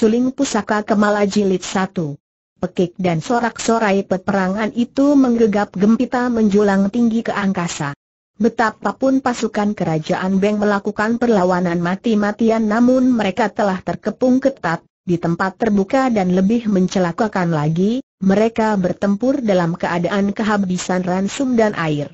Suling Pusaka Kemala Jilid 1 Pekik dan sorak-sorai peperangan itu menggegap gempita menjulang tinggi ke angkasa. Betapapun pasukan kerajaan Beng melakukan perlawanan mati-matian namun mereka telah terkepung ketat, di tempat terbuka dan lebih mencelakakan lagi, mereka bertempur dalam keadaan kehabisan ransum dan air.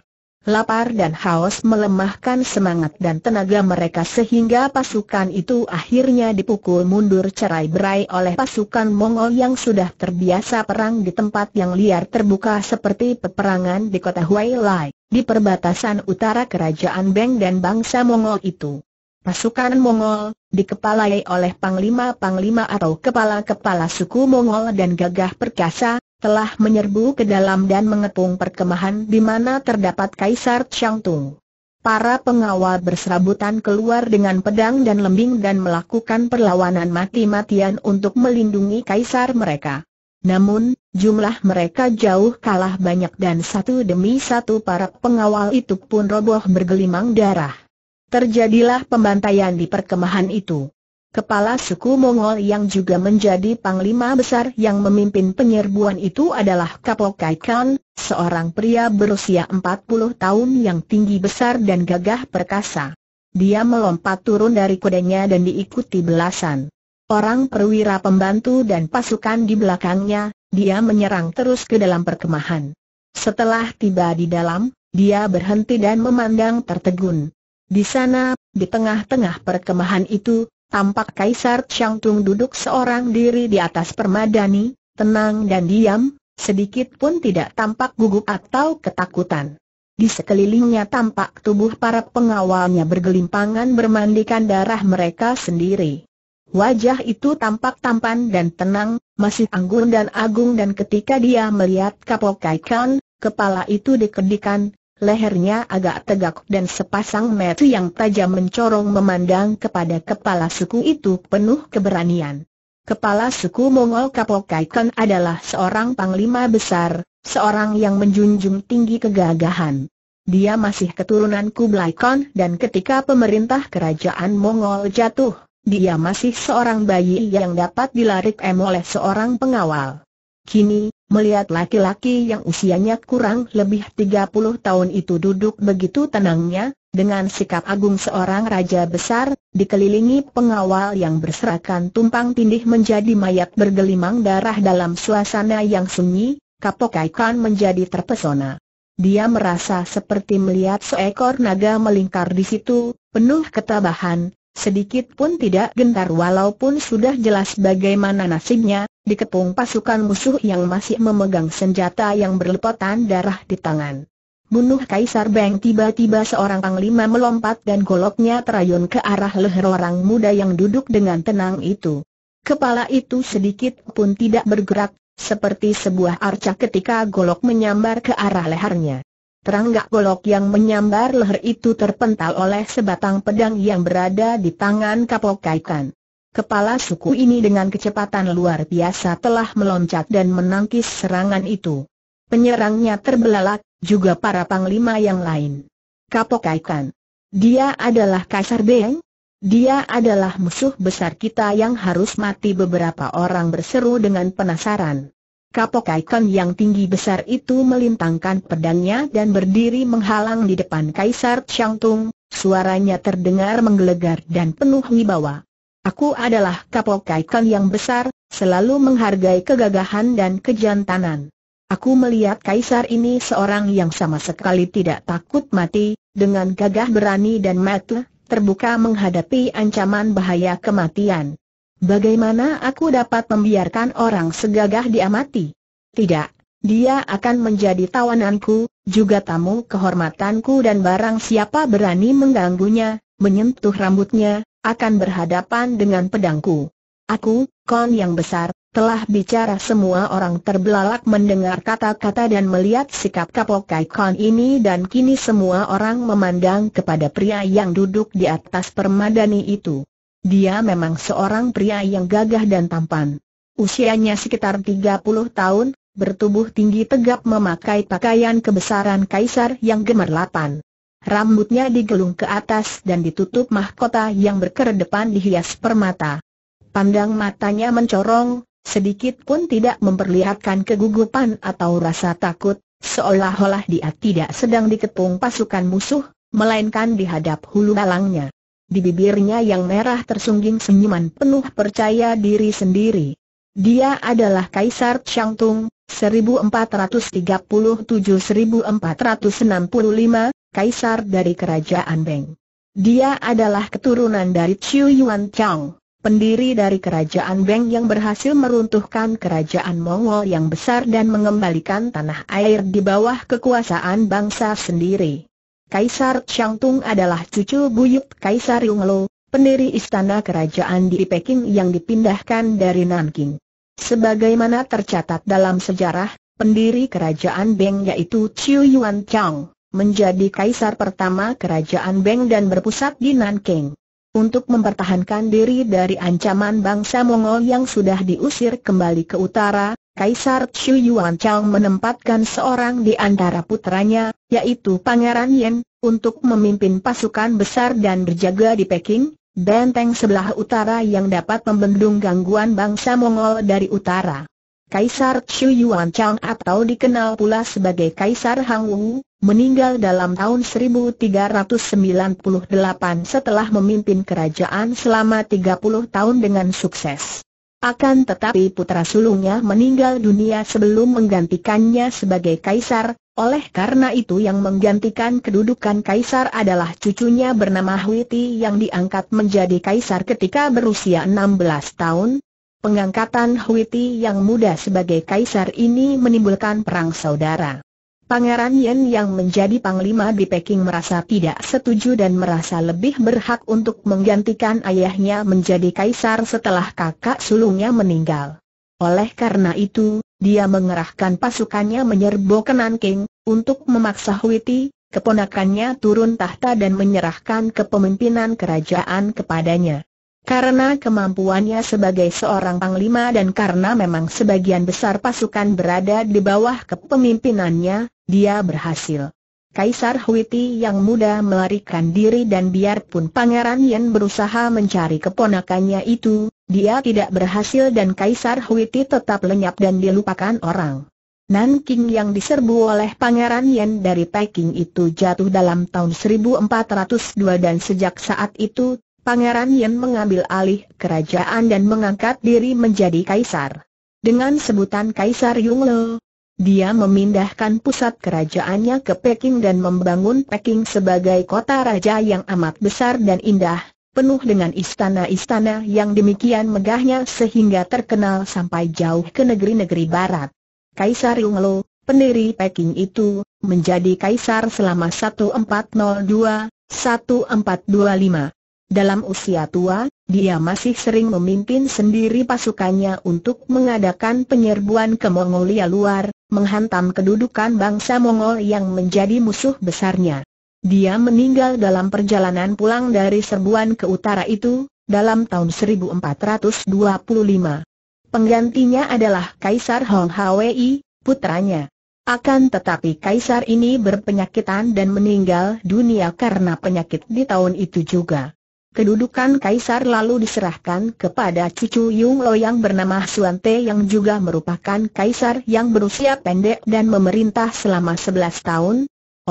Lapar dan haus melemahkan semangat dan tenaga mereka sehingga pasukan itu akhirnya dipukul mundur cerai-berai oleh pasukan Mongol yang sudah terbiasa perang di tempat yang liar terbuka seperti peperangan di kota Huailai, di perbatasan utara kerajaan Beng dan bangsa Mongol itu. Pasukan Mongol, dikepalai oleh panglima-panglima atau kepala-kepala suku Mongol dan gagah perkasa, telah menyerbu ke dalam dan mengepung perkemahan di mana terdapat Kaisar Changtung. Para pengawal berserabutan keluar dengan pedang dan lembing dan melakukan perlawanan mati-matian untuk melindungi Kaisar mereka. Namun, jumlah mereka jauh kalah banyak dan satu demi satu para pengawal itu pun roboh bergelimang darah. Terjadilah pembantaian di perkemahan itu. Kepala suku Mongol yang juga menjadi panglima besar yang memimpin penyerbuan itu adalah Kapok Kai Khan, seorang pria berusia 40 tahun yang tinggi besar dan gagah perkasa. Dia melompat turun dari kudanya dan diikuti belasan orang perwira pembantu dan pasukan di belakangnya, dia menyerang terus ke dalam perkemahan. Setelah tiba di dalam, dia berhenti dan memandang tertegun. Di sana, di tengah-tengah perkemahan itu, Tampak Kaisar Changtung duduk seorang diri di atas permadani, tenang dan diam, sedikit pun tidak tampak gugup atau ketakutan. Di sekelilingnya tampak tubuh para pengawalnya bergelimpangan bermandikan darah mereka sendiri. Wajah itu tampak tampan dan tenang, masih anggun dan agung dan ketika dia melihat Kapokai Khan, kepala itu dikedikan, Lehernya agak tegak dan sepasang mata yang tajam mencorong memandang kepada kepala suku itu penuh keberanian. Kepala suku Mongol Kapokaikan adalah seorang panglima besar, seorang yang menjunjung tinggi kegagahan. Dia masih keturunan Kublai Khan dan ketika pemerintah kerajaan Mongol jatuh, dia masih seorang bayi yang dapat dilarik em oleh seorang pengawal. Kini, melihat laki-laki yang usianya kurang lebih 30 tahun itu duduk begitu tenangnya, dengan sikap agung seorang raja besar, dikelilingi pengawal yang berserakan tumpang tindih menjadi mayat bergelimang darah dalam suasana yang sunyi, Kapokai Khan menjadi terpesona. Dia merasa seperti melihat seekor naga melingkar di situ, penuh ketabahan, sedikit pun tidak gentar walaupun sudah jelas bagaimana nasibnya, dikepung pasukan musuh yang masih memegang senjata yang berlepotan darah di tangan. Bunuh Kaisar Beng tiba-tiba seorang panglima melompat dan goloknya terayun ke arah leher orang muda yang duduk dengan tenang itu. Kepala itu sedikit pun tidak bergerak, seperti sebuah arca ketika golok menyambar ke arah lehernya. Teranggak golok yang menyambar leher itu terpental oleh sebatang pedang yang berada di tangan kapok kaikan. Kepala suku ini dengan kecepatan luar biasa telah meloncat dan menangkis serangan itu. Penyerangnya terbelalak, juga para panglima yang lain. Kapok kaikan. Dia adalah kasar beng? Dia adalah musuh besar kita yang harus mati beberapa orang berseru dengan penasaran. Kapok Icon yang tinggi besar itu melintangkan pedangnya dan berdiri menghalang di depan Kaisar Changtung, suaranya terdengar menggelegar dan penuh wibawa. Aku adalah Kapok Icon yang besar, selalu menghargai kegagahan dan kejantanan. Aku melihat Kaisar ini seorang yang sama sekali tidak takut mati, dengan gagah berani dan mata terbuka menghadapi ancaman bahaya kematian. Bagaimana aku dapat membiarkan orang segagah diamati? Tidak, dia akan menjadi tawananku, juga tamu kehormatanku dan barang siapa berani mengganggunya, menyentuh rambutnya, akan berhadapan dengan pedangku. Aku, kon yang besar, telah bicara semua orang terbelalak mendengar kata-kata dan melihat sikap kapokai kon ini dan kini semua orang memandang kepada pria yang duduk di atas permadani itu. Dia memang seorang pria yang gagah dan tampan. Usianya sekitar 30 tahun, bertubuh tinggi tegap memakai pakaian kebesaran kaisar yang gemerlapan. Rambutnya digelung ke atas dan ditutup mahkota yang berkeredepan dihias permata. Pandang matanya mencorong, sedikit pun tidak memperlihatkan kegugupan atau rasa takut, seolah-olah dia tidak sedang dikepung pasukan musuh, melainkan dihadap hulu dalangnya. Di bibirnya yang merah tersungging senyuman penuh percaya diri sendiri. Dia adalah Kaisar Changtung, 1437-1465, Kaisar dari Kerajaan Beng. Dia adalah keturunan dari Chiu Yuan Chang, pendiri dari Kerajaan Beng yang berhasil meruntuhkan Kerajaan Mongol yang besar dan mengembalikan tanah air di bawah kekuasaan bangsa sendiri. Kaisar Xiangtung adalah cucu buyut Kaisar Yonglo, pendiri istana kerajaan di Peking yang dipindahkan dari Nanking. Sebagaimana tercatat dalam sejarah, pendiri kerajaan Beng yaitu Chiu Yuan Chang, menjadi kaisar pertama kerajaan Beng dan berpusat di Nanking untuk mempertahankan diri dari ancaman bangsa Mongol yang sudah diusir kembali ke utara, Kaisar Chu Yuan Chao menempatkan seorang di antara putranya, yaitu Pangeran Yen, untuk memimpin pasukan besar dan berjaga di Peking, benteng sebelah utara yang dapat membendung gangguan bangsa Mongol dari utara. Kaisar Xu Yuan Chang atau dikenal pula sebagai Kaisar Hang Wu, meninggal dalam tahun 1398 setelah memimpin kerajaan selama 30 tahun dengan sukses. Akan tetapi putra sulungnya meninggal dunia sebelum menggantikannya sebagai kaisar, oleh karena itu yang menggantikan kedudukan kaisar adalah cucunya bernama Huiti yang diangkat menjadi kaisar ketika berusia 16 tahun, Pengangkatan Huiti yang muda sebagai kaisar ini menimbulkan perang saudara. Pangeran Yen yang menjadi panglima di Peking merasa tidak setuju dan merasa lebih berhak untuk menggantikan ayahnya menjadi kaisar setelah kakak sulungnya meninggal. Oleh karena itu, dia mengerahkan pasukannya menyerbu ke King, untuk memaksa Huiti, keponakannya turun tahta dan menyerahkan kepemimpinan kerajaan kepadanya. Karena kemampuannya sebagai seorang panglima dan karena memang sebagian besar pasukan berada di bawah kepemimpinannya, dia berhasil. Kaisar Huiti yang muda melarikan diri dan biarpun Pangeran Yan berusaha mencari keponakannya itu, dia tidak berhasil dan Kaisar Huiti tetap lenyap dan dilupakan orang. Nanking yang diserbu oleh Pangeran Yan dari Peking itu jatuh dalam tahun 1402 dan sejak saat itu Pangeran Yen mengambil alih kerajaan dan mengangkat diri menjadi kaisar. Dengan sebutan Kaisar Yungle, dia memindahkan pusat kerajaannya ke Peking dan membangun Peking sebagai kota raja yang amat besar dan indah, penuh dengan istana-istana yang demikian megahnya sehingga terkenal sampai jauh ke negeri-negeri barat. Kaisar Yungle, pendiri Peking itu, menjadi kaisar selama 1402 1425 dalam usia tua, dia masih sering memimpin sendiri pasukannya untuk mengadakan penyerbuan ke Mongolia luar, menghantam kedudukan bangsa Mongol yang menjadi musuh besarnya. Dia meninggal dalam perjalanan pulang dari serbuan ke utara itu, dalam tahun 1425. Penggantinya adalah Kaisar Hong Hwi, putranya. Akan tetapi Kaisar ini berpenyakitan dan meninggal dunia karena penyakit di tahun itu juga. Kedudukan kaisar lalu diserahkan kepada cucu Yung Lo yang bernama Suan Te yang juga merupakan kaisar yang berusia pendek dan memerintah selama 11 tahun.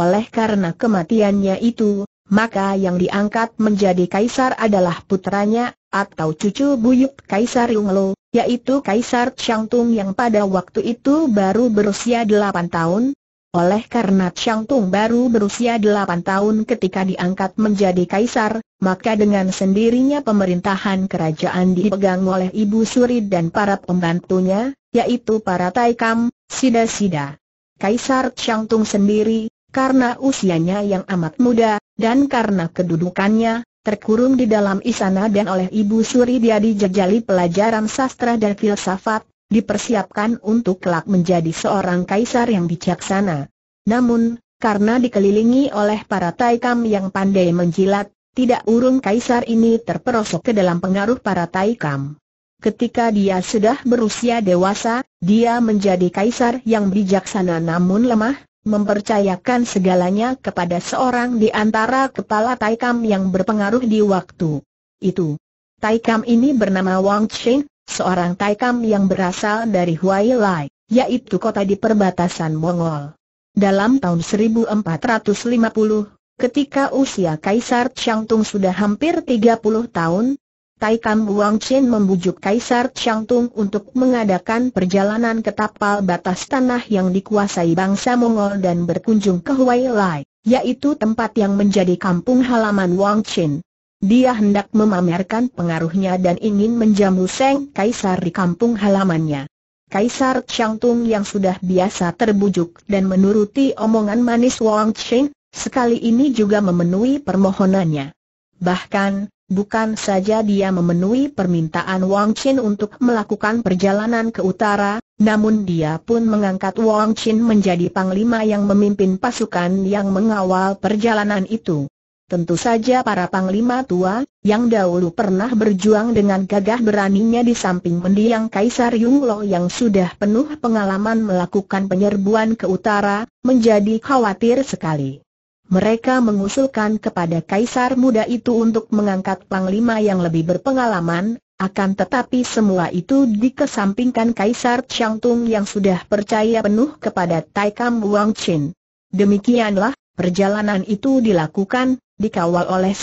Oleh karena kematiannya itu, maka yang diangkat menjadi kaisar adalah putranya atau cucu Buyuk kaisar Yung Lo, yaitu kaisar Tung yang pada waktu itu baru berusia 8 tahun, oleh karena Chang Tung baru berusia 8 tahun ketika diangkat menjadi kaisar, maka dengan sendirinya pemerintahan kerajaan dipegang oleh Ibu Suri dan para pembantunya, yaitu para Taikam, Sida-Sida. Kaisar Chang Tung sendiri, karena usianya yang amat muda, dan karena kedudukannya, terkurung di dalam istana dan oleh Ibu Suri dia dijejali pelajaran sastra dan filsafat, dipersiapkan untuk kelak menjadi seorang kaisar yang bijaksana. Namun, karena dikelilingi oleh para taikam yang pandai menjilat, tidak urung kaisar ini terperosok ke dalam pengaruh para taikam. Ketika dia sudah berusia dewasa, dia menjadi kaisar yang bijaksana namun lemah, mempercayakan segalanya kepada seorang di antara kepala taikam yang berpengaruh di waktu itu. Taikam ini bernama Wang Cheng, seorang Taikam yang berasal dari Huai Lai, yaitu kota di perbatasan Mongol. Dalam tahun 1450, ketika usia Kaisar Changtung sudah hampir 30 tahun, Taikam Wang Chen membujuk Kaisar Changtung untuk mengadakan perjalanan ke tapal batas tanah yang dikuasai bangsa Mongol dan berkunjung ke Huai Lai, yaitu tempat yang menjadi kampung halaman Wang Chen. Dia hendak memamerkan pengaruhnya dan ingin menjamu Seng Kaisar di kampung halamannya. Kaisar Tung yang sudah biasa terbujuk dan menuruti omongan manis Wang Cheng, sekali ini juga memenuhi permohonannya. Bahkan, Bukan saja dia memenuhi permintaan Wang Chin untuk melakukan perjalanan ke utara, namun dia pun mengangkat Wang Chin menjadi panglima yang memimpin pasukan yang mengawal perjalanan itu. Tentu saja para panglima tua, yang dahulu pernah berjuang dengan gagah beraninya di samping mendiang Kaisar Yunglo yang sudah penuh pengalaman melakukan penyerbuan ke utara, menjadi khawatir sekali. Mereka mengusulkan kepada Kaisar muda itu untuk mengangkat panglima yang lebih berpengalaman, akan tetapi semua itu dikesampingkan Kaisar Changtung yang sudah percaya penuh kepada Taikam Wang Chin. Demikianlah, perjalanan itu dilakukan, dikawal oleh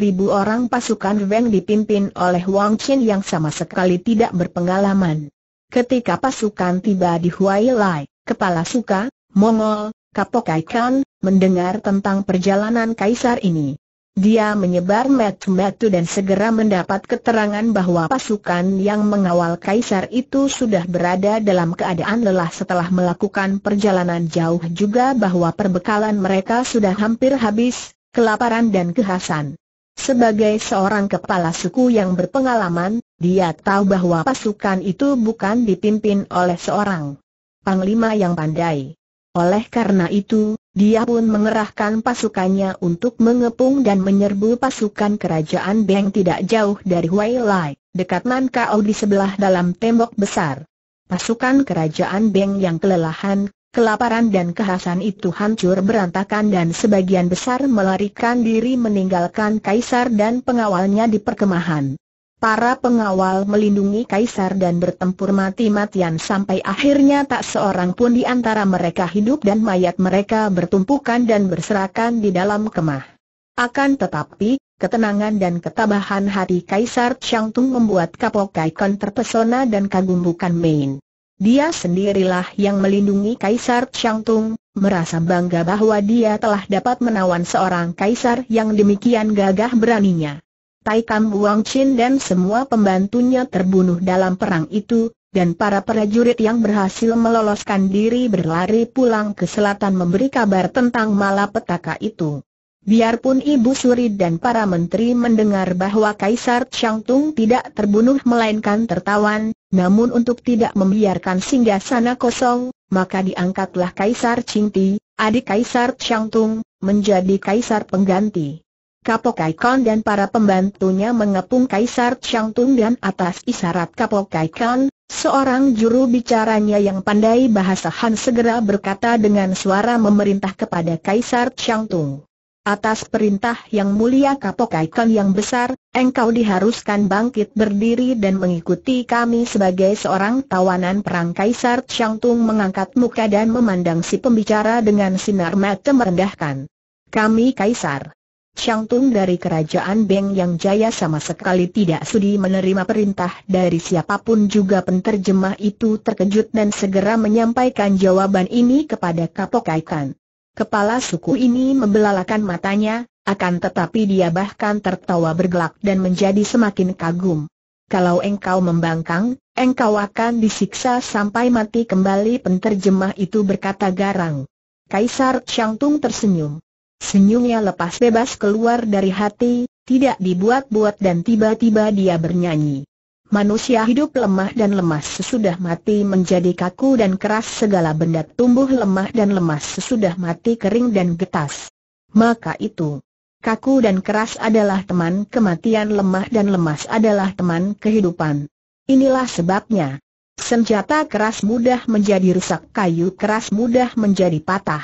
ribu orang pasukan Weng dipimpin oleh Wang Qin yang sama sekali tidak berpengalaman. Ketika pasukan tiba di Huai Lai, kepala suka, Mongol, Kapokai Khan, mendengar tentang perjalanan kaisar ini. Dia menyebar metu-metu dan segera mendapat keterangan bahwa pasukan yang mengawal kaisar itu sudah berada dalam keadaan lelah setelah melakukan perjalanan jauh juga bahwa perbekalan mereka sudah hampir habis, kelaparan dan kehasan. Sebagai seorang kepala suku yang berpengalaman, dia tahu bahwa pasukan itu bukan dipimpin oleh seorang panglima yang pandai. Oleh karena itu, dia pun mengerahkan pasukannya untuk mengepung dan menyerbu pasukan kerajaan Beng tidak jauh dari Huai Lai, dekat Nan di sebelah dalam tembok besar. Pasukan kerajaan Beng yang kelelahan, Kelaparan dan kehausan itu hancur berantakan dan sebagian besar melarikan diri meninggalkan kaisar dan pengawalnya di perkemahan. Para pengawal melindungi kaisar dan bertempur mati-matian sampai akhirnya tak seorang pun di antara mereka hidup dan mayat mereka bertumpukan dan berserakan di dalam kemah. Akan tetapi, ketenangan dan ketabahan hati Kaisar Changtung membuat Kapok Kaikon terpesona dan kagum bukan main. Dia sendirilah yang melindungi Kaisar Changtung, merasa bangga bahwa dia telah dapat menawan seorang kaisar yang demikian gagah beraninya. Tai Kam Wang Chin dan semua pembantunya terbunuh dalam perang itu, dan para prajurit yang berhasil meloloskan diri berlari pulang ke selatan memberi kabar tentang malapetaka itu. Biarpun Ibu Suri dan para menteri mendengar bahwa Kaisar Changtung tidak terbunuh melainkan tertawan, namun untuk tidak membiarkan singgah sana kosong, maka diangkatlah Kaisar Qingti, adik Kaisar Changtung, menjadi Kaisar pengganti. Kapok Kaikon dan para pembantunya mengepung Kaisar Changtung dan atas isyarat Kapok Kaikon, seorang juru bicaranya yang pandai bahasa Han segera berkata dengan suara memerintah kepada Kaisar Changtung. Atas perintah yang mulia Kapokaikan yang besar, engkau diharuskan bangkit berdiri dan mengikuti kami sebagai seorang tawanan perang Kaisar Changtung mengangkat muka dan memandang si pembicara dengan sinar mata merendahkan. Kami Kaisar Changtung dari kerajaan Beng yang jaya sama sekali tidak sudi menerima perintah dari siapapun juga penterjemah itu terkejut dan segera menyampaikan jawaban ini kepada Kapokaikan. Kepala suku ini membelalakan matanya, akan tetapi dia bahkan tertawa bergelak dan menjadi semakin kagum. Kalau engkau membangkang, engkau akan disiksa sampai mati kembali penterjemah itu berkata garang. Kaisar Changtung tersenyum. Senyumnya lepas bebas keluar dari hati, tidak dibuat-buat dan tiba-tiba dia bernyanyi manusia hidup lemah dan lemas sesudah mati menjadi kaku dan keras segala benda tumbuh lemah dan lemas sesudah mati kering dan getas. Maka itu, kaku dan keras adalah teman kematian lemah dan lemas adalah teman kehidupan. Inilah sebabnya. Senjata keras mudah menjadi rusak kayu keras mudah menjadi patah.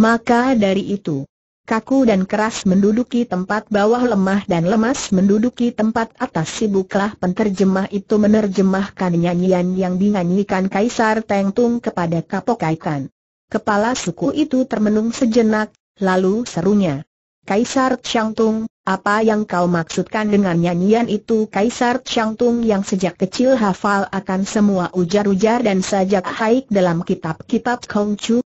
Maka dari itu, kaku dan keras menduduki tempat bawah lemah dan lemas menduduki tempat atas sibuklah penterjemah itu menerjemahkan nyanyian yang dinyanyikan Kaisar Teng Tung kepada Kapokaikan. Kepala suku itu termenung sejenak, lalu serunya. Kaisar Chiang Tung, apa yang kau maksudkan dengan nyanyian itu Kaisar Chiang Tung yang sejak kecil hafal akan semua ujar-ujar dan sajak haik dalam kitab-kitab Kongcu,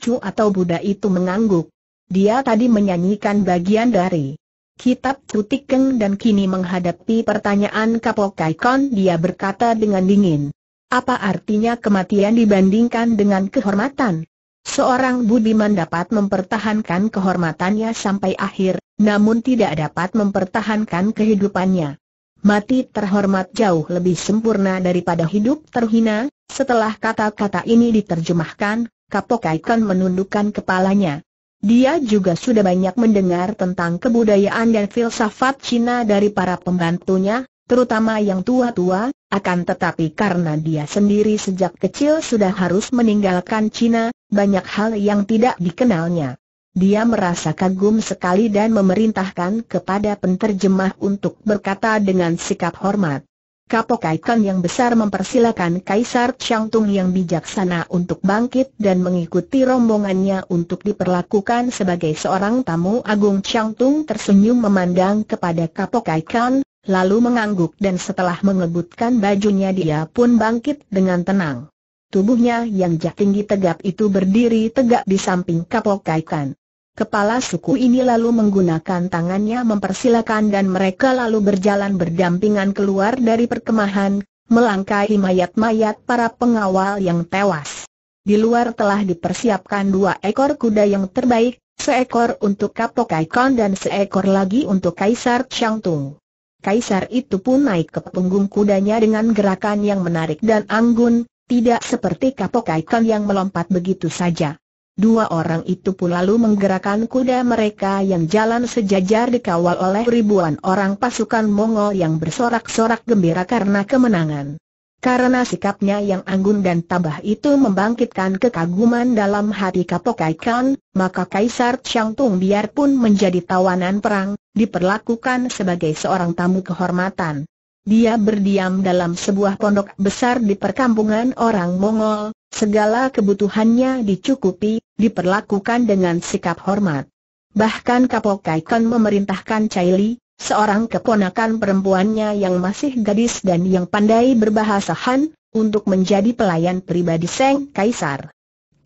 Chu atau Buddha itu mengangguk. Dia tadi menyanyikan bagian dari Kitab Kutikeng dan kini menghadapi pertanyaan Kapok Kaikon dia berkata dengan dingin. Apa artinya kematian dibandingkan dengan kehormatan? Seorang budiman dapat mempertahankan kehormatannya sampai akhir, namun tidak dapat mempertahankan kehidupannya. Mati terhormat jauh lebih sempurna daripada hidup terhina, setelah kata-kata ini diterjemahkan, Kapok menundukkan kepalanya. Dia juga sudah banyak mendengar tentang kebudayaan dan filsafat Cina dari para pembantunya, terutama yang tua-tua, akan tetapi karena dia sendiri sejak kecil sudah harus meninggalkan Cina, banyak hal yang tidak dikenalnya. Dia merasa kagum sekali dan memerintahkan kepada penterjemah untuk berkata dengan sikap hormat. Kapok Kaikan yang besar mempersilakan Kaisar Changtung yang bijaksana untuk bangkit dan mengikuti rombongannya untuk diperlakukan sebagai seorang tamu agung Changtung tersenyum memandang kepada Kapok Kaikan, lalu mengangguk dan setelah mengebutkan bajunya dia pun bangkit dengan tenang. Tubuhnya yang jatinggi tegap itu berdiri tegak di samping Kapok Kaikan. Kepala suku ini lalu menggunakan tangannya mempersilakan dan mereka lalu berjalan berdampingan keluar dari perkemahan, melangkahi mayat-mayat para pengawal yang tewas. Di luar telah dipersiapkan dua ekor kuda yang terbaik, seekor untuk Kapok Kaikon dan seekor lagi untuk Kaisar Changtung. Kaisar itu pun naik ke punggung kudanya dengan gerakan yang menarik dan anggun, tidak seperti Kapok Kaikon yang melompat begitu saja. Dua orang itu pun lalu menggerakkan kuda mereka yang jalan sejajar dikawal oleh ribuan orang pasukan Mongol yang bersorak-sorak gembira karena kemenangan. Karena sikapnya yang anggun dan tabah itu membangkitkan kekaguman dalam hati Kapok Khan, maka Kaisar Tung biarpun menjadi tawanan perang, diperlakukan sebagai seorang tamu kehormatan. Dia berdiam dalam sebuah pondok besar di perkampungan orang Mongol, segala kebutuhannya dicukupi, diperlakukan dengan sikap hormat. Bahkan Kapok Kaikon memerintahkan Caili, seorang keponakan perempuannya yang masih gadis dan yang pandai berbahasa Han, untuk menjadi pelayan pribadi Seng Kaisar.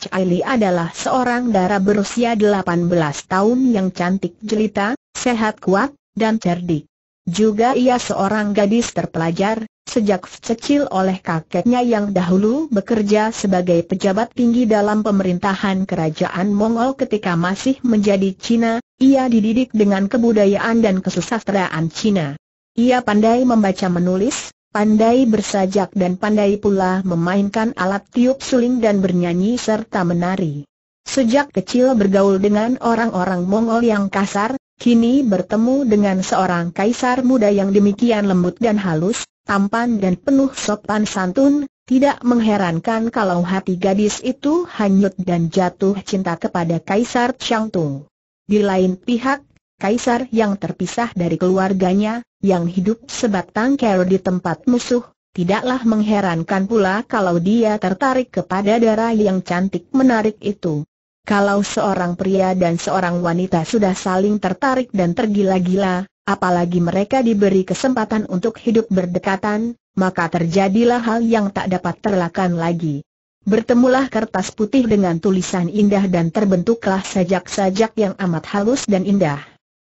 Caili adalah seorang dara berusia 18 tahun yang cantik jelita, sehat kuat, dan cerdik. Juga ia seorang gadis terpelajar, sejak kecil oleh kakeknya yang dahulu bekerja sebagai pejabat tinggi dalam pemerintahan kerajaan Mongol ketika masih menjadi Cina, ia dididik dengan kebudayaan dan kesusastraan Cina. Ia pandai membaca menulis, pandai bersajak dan pandai pula memainkan alat tiup suling dan bernyanyi serta menari. Sejak kecil bergaul dengan orang-orang Mongol yang kasar, Kini bertemu dengan seorang kaisar muda yang demikian lembut dan halus, tampan dan penuh sopan santun, tidak mengherankan kalau hati gadis itu hanyut dan jatuh cinta kepada Kaisar Changtung. Di lain pihak, Kaisar yang terpisah dari keluarganya, yang hidup sebatang kara di tempat musuh, tidaklah mengherankan pula kalau dia tertarik kepada darah yang cantik menarik itu. Kalau seorang pria dan seorang wanita sudah saling tertarik dan tergila-gila, apalagi mereka diberi kesempatan untuk hidup berdekatan, maka terjadilah hal yang tak dapat terlakan lagi. Bertemulah kertas putih dengan tulisan indah dan terbentuklah sajak-sajak yang amat halus dan indah.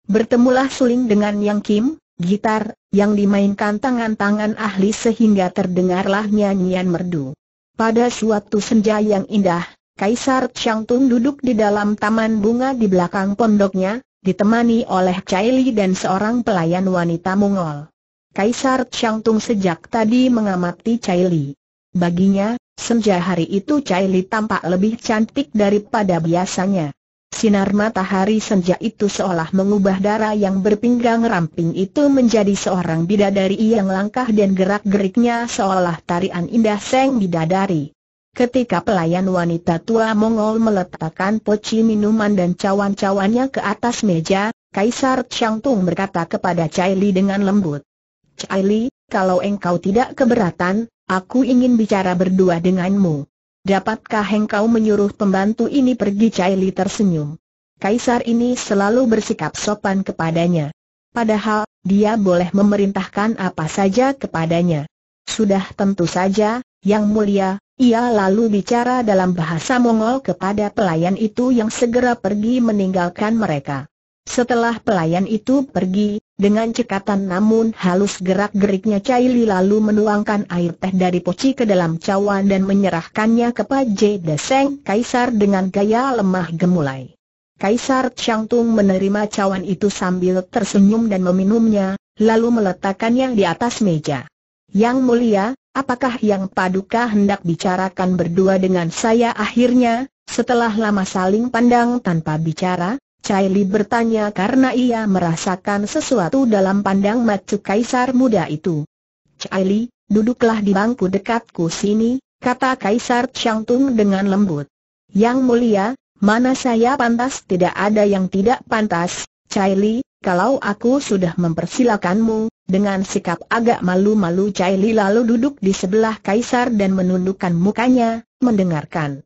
Bertemulah suling dengan yang kim, gitar, yang dimainkan tangan-tangan ahli sehingga terdengarlah nyanyian merdu. Pada suatu senja yang indah, Kaisar Changtung duduk di dalam taman bunga di belakang pondoknya, ditemani oleh Chai Li dan seorang pelayan wanita Mongol. Kaisar Changtung sejak tadi mengamati Chai Li. Baginya, senja hari itu Chai Li tampak lebih cantik daripada biasanya. Sinar matahari senja itu seolah mengubah darah yang berpinggang ramping itu menjadi seorang bidadari yang langkah dan gerak-geriknya seolah tarian indah seng bidadari. Ketika pelayan wanita tua Mongol meletakkan poci minuman dan cawan-cawannya ke atas meja, Kaisar Tung berkata kepada Chai Li dengan lembut. Chai Li, kalau engkau tidak keberatan, aku ingin bicara berdua denganmu. Dapatkah engkau menyuruh pembantu ini pergi Chai Li tersenyum. Kaisar ini selalu bersikap sopan kepadanya. Padahal, dia boleh memerintahkan apa saja kepadanya. Sudah tentu saja, Yang Mulia, ia lalu bicara dalam bahasa Mongol kepada pelayan itu yang segera pergi meninggalkan mereka. Setelah pelayan itu pergi, dengan cekatan namun halus gerak-geriknya Li lalu menuangkan air teh dari poci ke dalam cawan dan menyerahkannya kepada Deseng Kaisar dengan gaya lemah gemulai. Kaisar Changtung menerima cawan itu sambil tersenyum dan meminumnya, lalu meletakkannya di atas meja. Yang mulia, Apakah yang paduka hendak bicarakan berdua dengan saya akhirnya, setelah lama saling pandang tanpa bicara, Caili bertanya karena ia merasakan sesuatu dalam pandang macu kaisar muda itu. Caili, duduklah di bangku dekatku sini, kata kaisar Tung dengan lembut. Yang mulia, mana saya pantas tidak ada yang tidak pantas, Caili, kalau aku sudah mempersilakanmu, dengan sikap agak malu-malu Cai Li lalu duduk di sebelah Kaisar dan menundukkan mukanya, mendengarkan.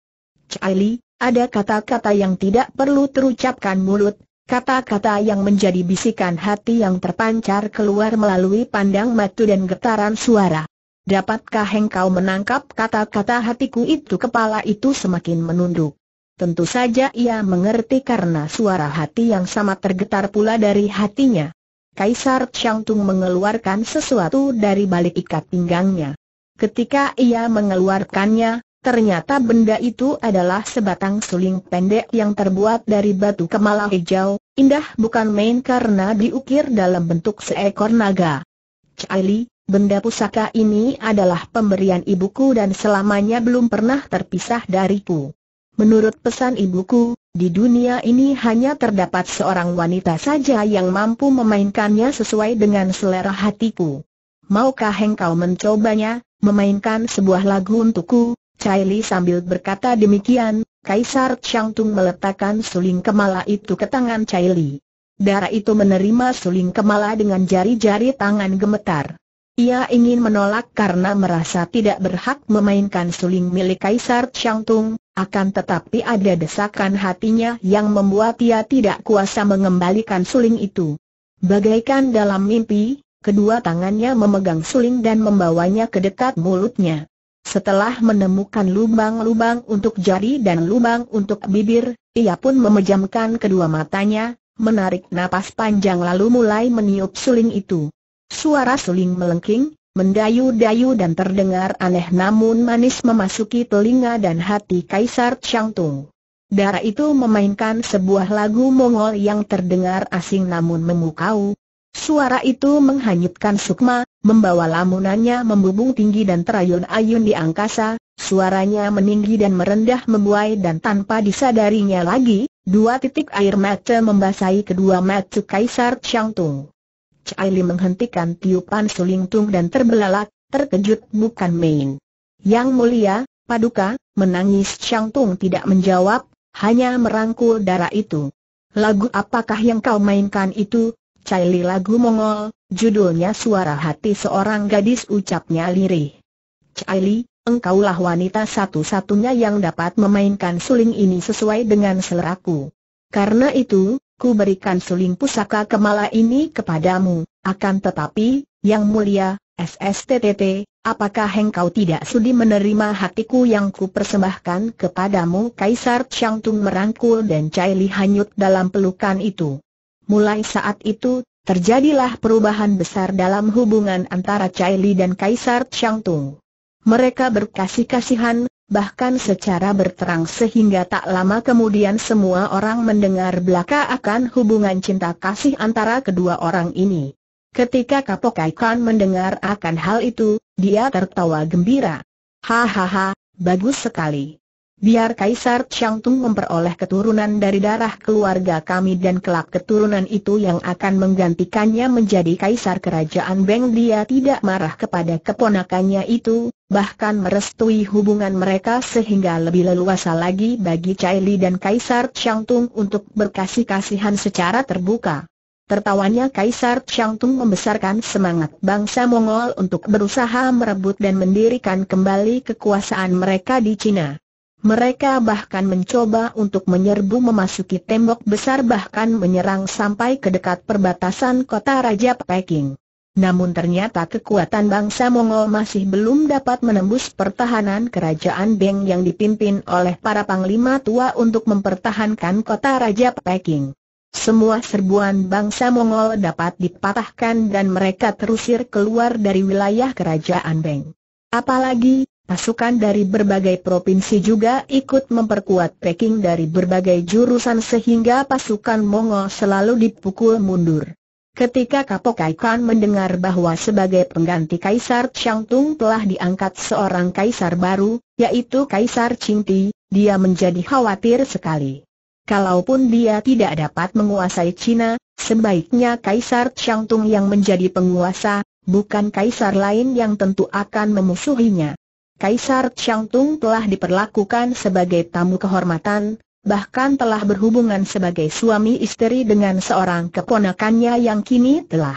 Cai Li, ada kata-kata yang tidak perlu terucapkan mulut, kata-kata yang menjadi bisikan hati yang terpancar keluar melalui pandang mata dan getaran suara. Dapatkah engkau menangkap kata-kata hatiku itu? Kepala itu semakin menunduk. Tentu saja ia mengerti karena suara hati yang sama tergetar pula dari hatinya. Kaisar Tung mengeluarkan sesuatu dari balik ikat pinggangnya. Ketika ia mengeluarkannya, ternyata benda itu adalah sebatang suling pendek yang terbuat dari batu kemala hijau, indah bukan main karena diukir dalam bentuk seekor naga. Cali, benda pusaka ini adalah pemberian ibuku dan selamanya belum pernah terpisah dariku. Menurut pesan ibuku, di dunia ini hanya terdapat seorang wanita saja yang mampu memainkannya sesuai dengan selera hatiku. Maukah engkau mencobanya, memainkan sebuah lagu untukku? Li sambil berkata demikian, Kaisar Changtung meletakkan suling kemala itu ke tangan Li. Darah itu menerima suling kemala dengan jari-jari tangan gemetar. Ia ingin menolak karena merasa tidak berhak memainkan suling milik Kaisar Changtung, akan tetapi ada desakan hatinya yang membuat ia tidak kuasa mengembalikan suling itu. Bagaikan dalam mimpi, kedua tangannya memegang suling dan membawanya ke dekat mulutnya. Setelah menemukan lubang-lubang untuk jari dan lubang untuk bibir, ia pun memejamkan kedua matanya, menarik napas panjang lalu mulai meniup suling itu. Suara suling melengking, mendayu-dayu dan terdengar aneh namun manis memasuki telinga dan hati Kaisar Changtung. Darah itu memainkan sebuah lagu Mongol yang terdengar asing namun memukau. Suara itu menghanyutkan sukma, membawa lamunannya membubung tinggi dan terayun-ayun di angkasa, suaranya meninggi dan merendah membuai dan tanpa disadarinya lagi, dua titik air mata membasahi kedua mata Kaisar Changtung. Chai menghentikan tiupan suling tung dan terbelalak, terkejut bukan main. Yang mulia, paduka, menangis Chang Tung tidak menjawab, hanya merangkul darah itu. Lagu apakah yang kau mainkan itu? Chai lagu Mongol, judulnya Suara Hati Seorang Gadis ucapnya lirih. Chai engkaulah wanita satu-satunya yang dapat memainkan suling ini sesuai dengan seleraku. Karena itu, ku berikan suling pusaka kemala ini kepadamu, akan tetapi, yang mulia, SSTTT, apakah engkau tidak sudi menerima hatiku yang ku persembahkan kepadamu Kaisar Changtung merangkul dan Cai Li hanyut dalam pelukan itu. Mulai saat itu, terjadilah perubahan besar dalam hubungan antara Cai Li dan Kaisar Changtung. Mereka berkasih-kasihan, bahkan secara berterang sehingga tak lama kemudian semua orang mendengar belaka akan hubungan cinta kasih antara kedua orang ini. Ketika Kapok Kaikan mendengar akan hal itu, dia tertawa gembira. Hahaha, bagus sekali. Biar Kaisar Changtung memperoleh keturunan dari darah keluarga kami dan kelak keturunan itu yang akan menggantikannya menjadi Kaisar Kerajaan Beng dia tidak marah kepada keponakannya itu, bahkan merestui hubungan mereka sehingga lebih leluasa lagi bagi Chai Li dan Kaisar Changtung untuk berkasih-kasihan secara terbuka. Tertawanya Kaisar Changtung membesarkan semangat bangsa Mongol untuk berusaha merebut dan mendirikan kembali kekuasaan mereka di Cina. Mereka bahkan mencoba untuk menyerbu memasuki tembok besar bahkan menyerang sampai ke dekat perbatasan kota Raja Peking. Namun ternyata kekuatan bangsa Mongol masih belum dapat menembus pertahanan kerajaan Beng yang dipimpin oleh para panglima tua untuk mempertahankan kota Raja Peking. Semua serbuan bangsa Mongol dapat dipatahkan dan mereka terusir keluar dari wilayah kerajaan Beng. Apalagi, Pasukan dari berbagai provinsi juga ikut memperkuat Peking dari berbagai jurusan sehingga pasukan Mongol selalu dipukul mundur. Ketika Kapokai Khan mendengar bahwa sebagai pengganti Kaisar Tung telah diangkat seorang kaisar baru, yaitu Kaisar Qingti, dia menjadi khawatir sekali. Kalaupun dia tidak dapat menguasai Cina, sebaiknya Kaisar Tung yang menjadi penguasa, bukan kaisar lain yang tentu akan memusuhinya. Kaisar Changtung telah diperlakukan sebagai tamu kehormatan, bahkan telah berhubungan sebagai suami istri dengan seorang keponakannya yang kini telah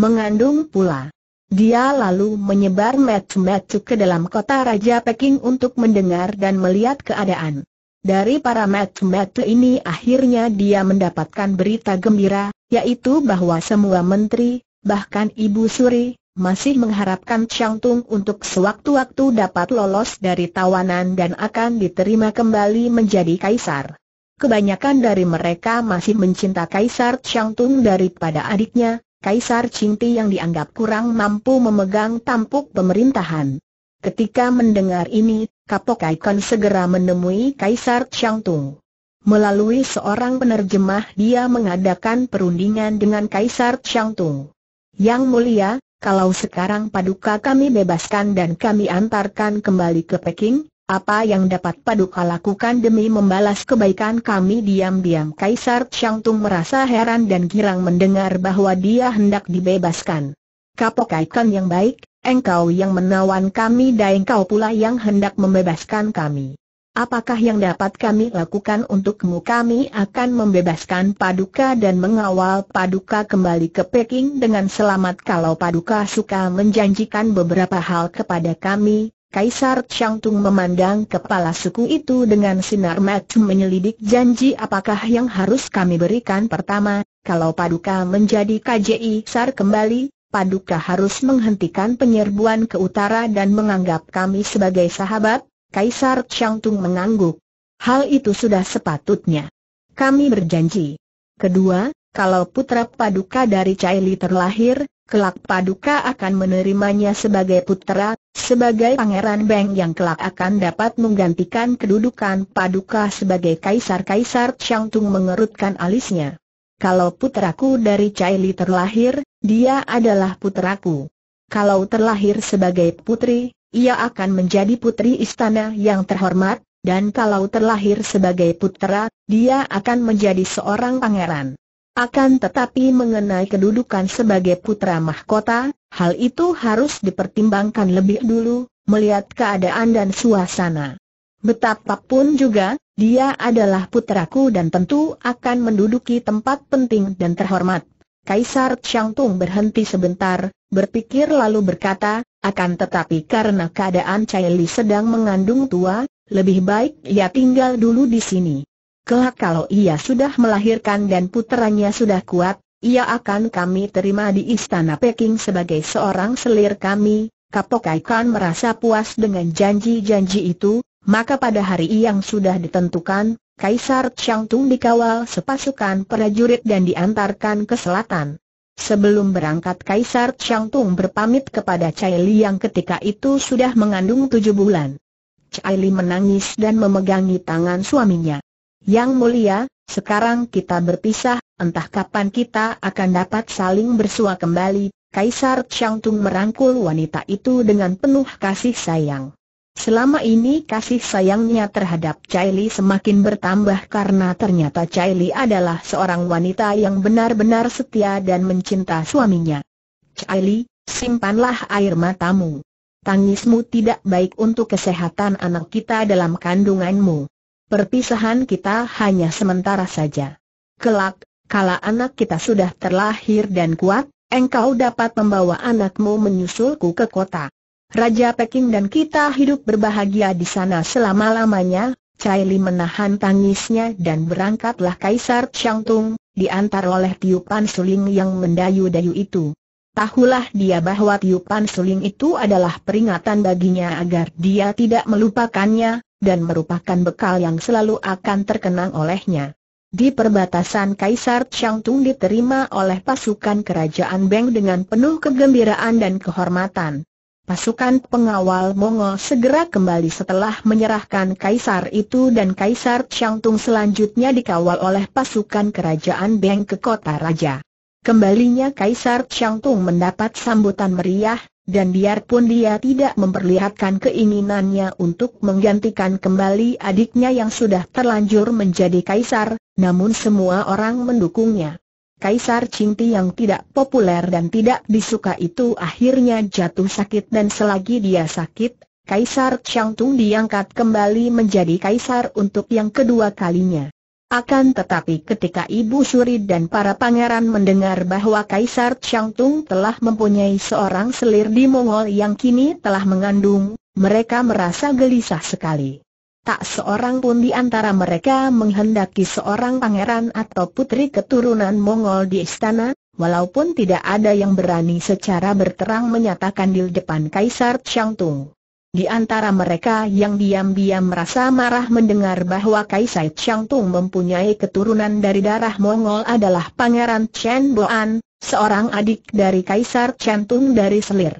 mengandung pula. Dia lalu menyebar metu-metu ke dalam kota Raja Peking untuk mendengar dan melihat keadaan. Dari para metu-metu ini akhirnya dia mendapatkan berita gembira, yaitu bahwa semua menteri, bahkan Ibu Suri, masih mengharapkan Chang Tung untuk sewaktu-waktu dapat lolos dari tawanan dan akan diterima kembali menjadi kaisar. Kebanyakan dari mereka masih mencinta Kaisar Chang Tung daripada adiknya, Kaisar Qingti yang dianggap kurang mampu memegang tampuk pemerintahan. Ketika mendengar ini, Kapok Icon segera menemui Kaisar Chang Tung. Melalui seorang penerjemah dia mengadakan perundingan dengan Kaisar Chang Tung. Yang mulia, kalau sekarang Paduka kami bebaskan dan kami antarkan kembali ke Peking, apa yang dapat Paduka lakukan demi membalas kebaikan kami diam-diam Kaisar Changtung merasa heran dan girang mendengar bahwa dia hendak dibebaskan. Kapokaikan yang baik, engkau yang menawan kami dan engkau pula yang hendak membebaskan kami. Apakah yang dapat kami lakukan untukmu? Kami akan membebaskan Paduka dan mengawal Paduka kembali ke Peking dengan selamat kalau Paduka suka menjanjikan beberapa hal kepada kami. Kaisar Changtung memandang kepala suku itu dengan sinar mata menyelidik janji apakah yang harus kami berikan pertama, kalau Paduka menjadi KJI Sar kembali, Paduka harus menghentikan penyerbuan ke utara dan menganggap kami sebagai sahabat, Kaisar Changtung mengangguk. Hal itu sudah sepatutnya. Kami berjanji. Kedua, kalau putra paduka dari Caili terlahir, kelak paduka akan menerimanya sebagai putra, sebagai pangeran Beng yang kelak akan dapat menggantikan kedudukan paduka sebagai kaisar-kaisar Changtung mengerutkan alisnya. Kalau putraku dari Caili terlahir, dia adalah putraku. Kalau terlahir sebagai putri, ia akan menjadi putri istana yang terhormat, dan kalau terlahir sebagai putera, dia akan menjadi seorang pangeran. Akan tetapi mengenai kedudukan sebagai putra mahkota, hal itu harus dipertimbangkan lebih dulu, melihat keadaan dan suasana. Betapapun juga, dia adalah putraku dan tentu akan menduduki tempat penting dan terhormat. Kaisar Changtung berhenti sebentar, berpikir lalu berkata, akan tetapi karena keadaan Caili sedang mengandung tua, lebih baik ia tinggal dulu di sini. Kelak kalau ia sudah melahirkan dan putranya sudah kuat, ia akan kami terima di istana Peking sebagai seorang selir kami. Kapokai Kan merasa puas dengan janji-janji itu, maka pada hari yang sudah ditentukan, Kaisar Changtung dikawal sepasukan prajurit dan diantarkan ke selatan. Sebelum berangkat Kaisar Changtung berpamit kepada Chai Li yang ketika itu sudah mengandung tujuh bulan. Chai Li menangis dan memegangi tangan suaminya. Yang mulia, sekarang kita berpisah, entah kapan kita akan dapat saling bersua kembali. Kaisar Changtung merangkul wanita itu dengan penuh kasih sayang. Selama ini kasih sayangnya terhadap Caili semakin bertambah karena ternyata Caili adalah seorang wanita yang benar-benar setia dan mencinta suaminya. Caili, simpanlah air matamu. Tangismu tidak baik untuk kesehatan anak kita dalam kandunganmu. Perpisahan kita hanya sementara saja. Kelak, kala anak kita sudah terlahir dan kuat, engkau dapat membawa anakmu menyusulku ke kota. Raja Peking dan kita hidup berbahagia di sana selama-lamanya, Chai Li menahan tangisnya dan berangkatlah Kaisar Changtung, diantar oleh tiupan suling yang mendayu-dayu itu. Tahulah dia bahwa tiupan suling itu adalah peringatan baginya agar dia tidak melupakannya, dan merupakan bekal yang selalu akan terkenang olehnya. Di perbatasan Kaisar Changtung diterima oleh pasukan kerajaan Beng dengan penuh kegembiraan dan kehormatan. Pasukan pengawal Mongol segera kembali setelah menyerahkan kaisar itu dan kaisar Changtung selanjutnya dikawal oleh pasukan kerajaan Beng ke kota raja. Kembalinya kaisar Changtung mendapat sambutan meriah, dan biarpun dia tidak memperlihatkan keinginannya untuk menggantikan kembali adiknya yang sudah terlanjur menjadi kaisar, namun semua orang mendukungnya. Kaisar Cinti yang tidak populer dan tidak disuka itu akhirnya jatuh sakit dan selagi dia sakit, Kaisar Changtung diangkat kembali menjadi kaisar untuk yang kedua kalinya. Akan tetapi ketika Ibu Suri dan para pangeran mendengar bahwa Kaisar Changtung telah mempunyai seorang selir di Mongol yang kini telah mengandung, mereka merasa gelisah sekali. Tak seorang pun di antara mereka menghendaki seorang pangeran atau putri keturunan Mongol di istana, walaupun tidak ada yang berani secara berterang menyatakan di depan Kaisar Changtung. Di antara mereka yang diam-diam merasa marah mendengar bahwa Kaisar Changtung mempunyai keturunan dari darah Mongol adalah Pangeran Chen Boan, seorang adik dari Kaisar Changtung dari Selir.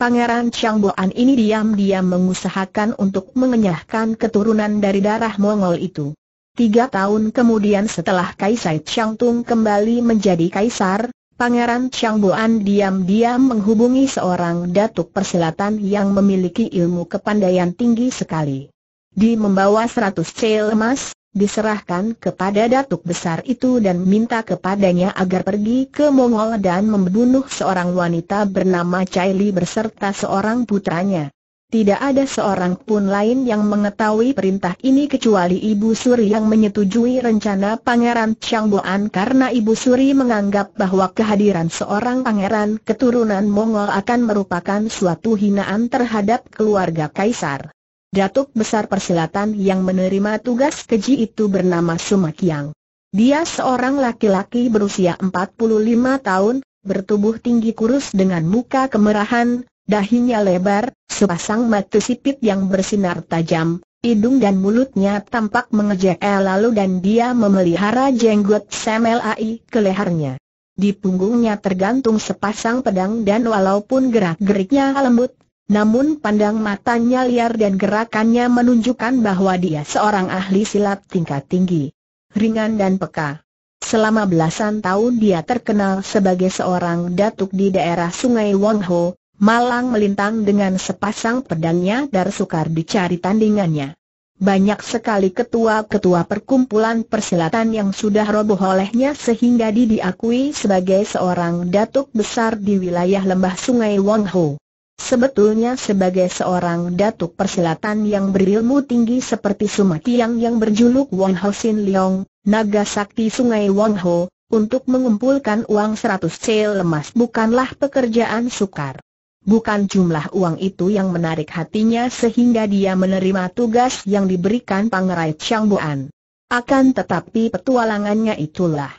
Pangeran Boan ini diam-diam mengusahakan untuk mengenyahkan keturunan dari darah Mongol itu. Tiga tahun kemudian setelah Kaisar Changtung kembali menjadi kaisar, Pangeran Boan diam-diam menghubungi seorang datuk persilatan yang memiliki ilmu kepandaian tinggi sekali. Di membawa seratus cel emas, diserahkan kepada datuk besar itu dan minta kepadanya agar pergi ke Mongol dan membunuh seorang wanita bernama Caili berserta seorang putranya. Tidak ada seorang pun lain yang mengetahui perintah ini kecuali Ibu Suri yang menyetujui rencana Pangeran Changboan karena Ibu Suri menganggap bahwa kehadiran seorang pangeran keturunan Mongol akan merupakan suatu hinaan terhadap keluarga Kaisar. Datuk Besar Persilatan yang menerima tugas keji itu bernama Sumakyang. Dia seorang laki-laki berusia 45 tahun, bertubuh tinggi kurus dengan muka kemerahan, dahinya lebar, sepasang mata sipit yang bersinar tajam, hidung dan mulutnya tampak mengejek lalu dan dia memelihara jenggot semelai ke lehernya. Di punggungnya tergantung sepasang pedang dan walaupun gerak-geriknya lembut, namun pandang matanya liar dan gerakannya menunjukkan bahwa dia seorang ahli silat tingkat tinggi. Ringan dan peka. Selama belasan tahun dia terkenal sebagai seorang datuk di daerah sungai Wongho, malang melintang dengan sepasang pedangnya dan sukar dicari tandingannya. Banyak sekali ketua-ketua perkumpulan persilatan yang sudah roboh olehnya sehingga diakui sebagai seorang datuk besar di wilayah lembah sungai Wongho. Sebetulnya sebagai seorang datuk persilatan yang berilmu tinggi seperti Sumatiang yang berjuluk Wang Ho Sin Leong, naga sakti sungai Wang Ho, untuk mengumpulkan uang seratus cel lemas bukanlah pekerjaan sukar. Bukan jumlah uang itu yang menarik hatinya sehingga dia menerima tugas yang diberikan Pangerai Chang Bu'an. Akan tetapi petualangannya itulah.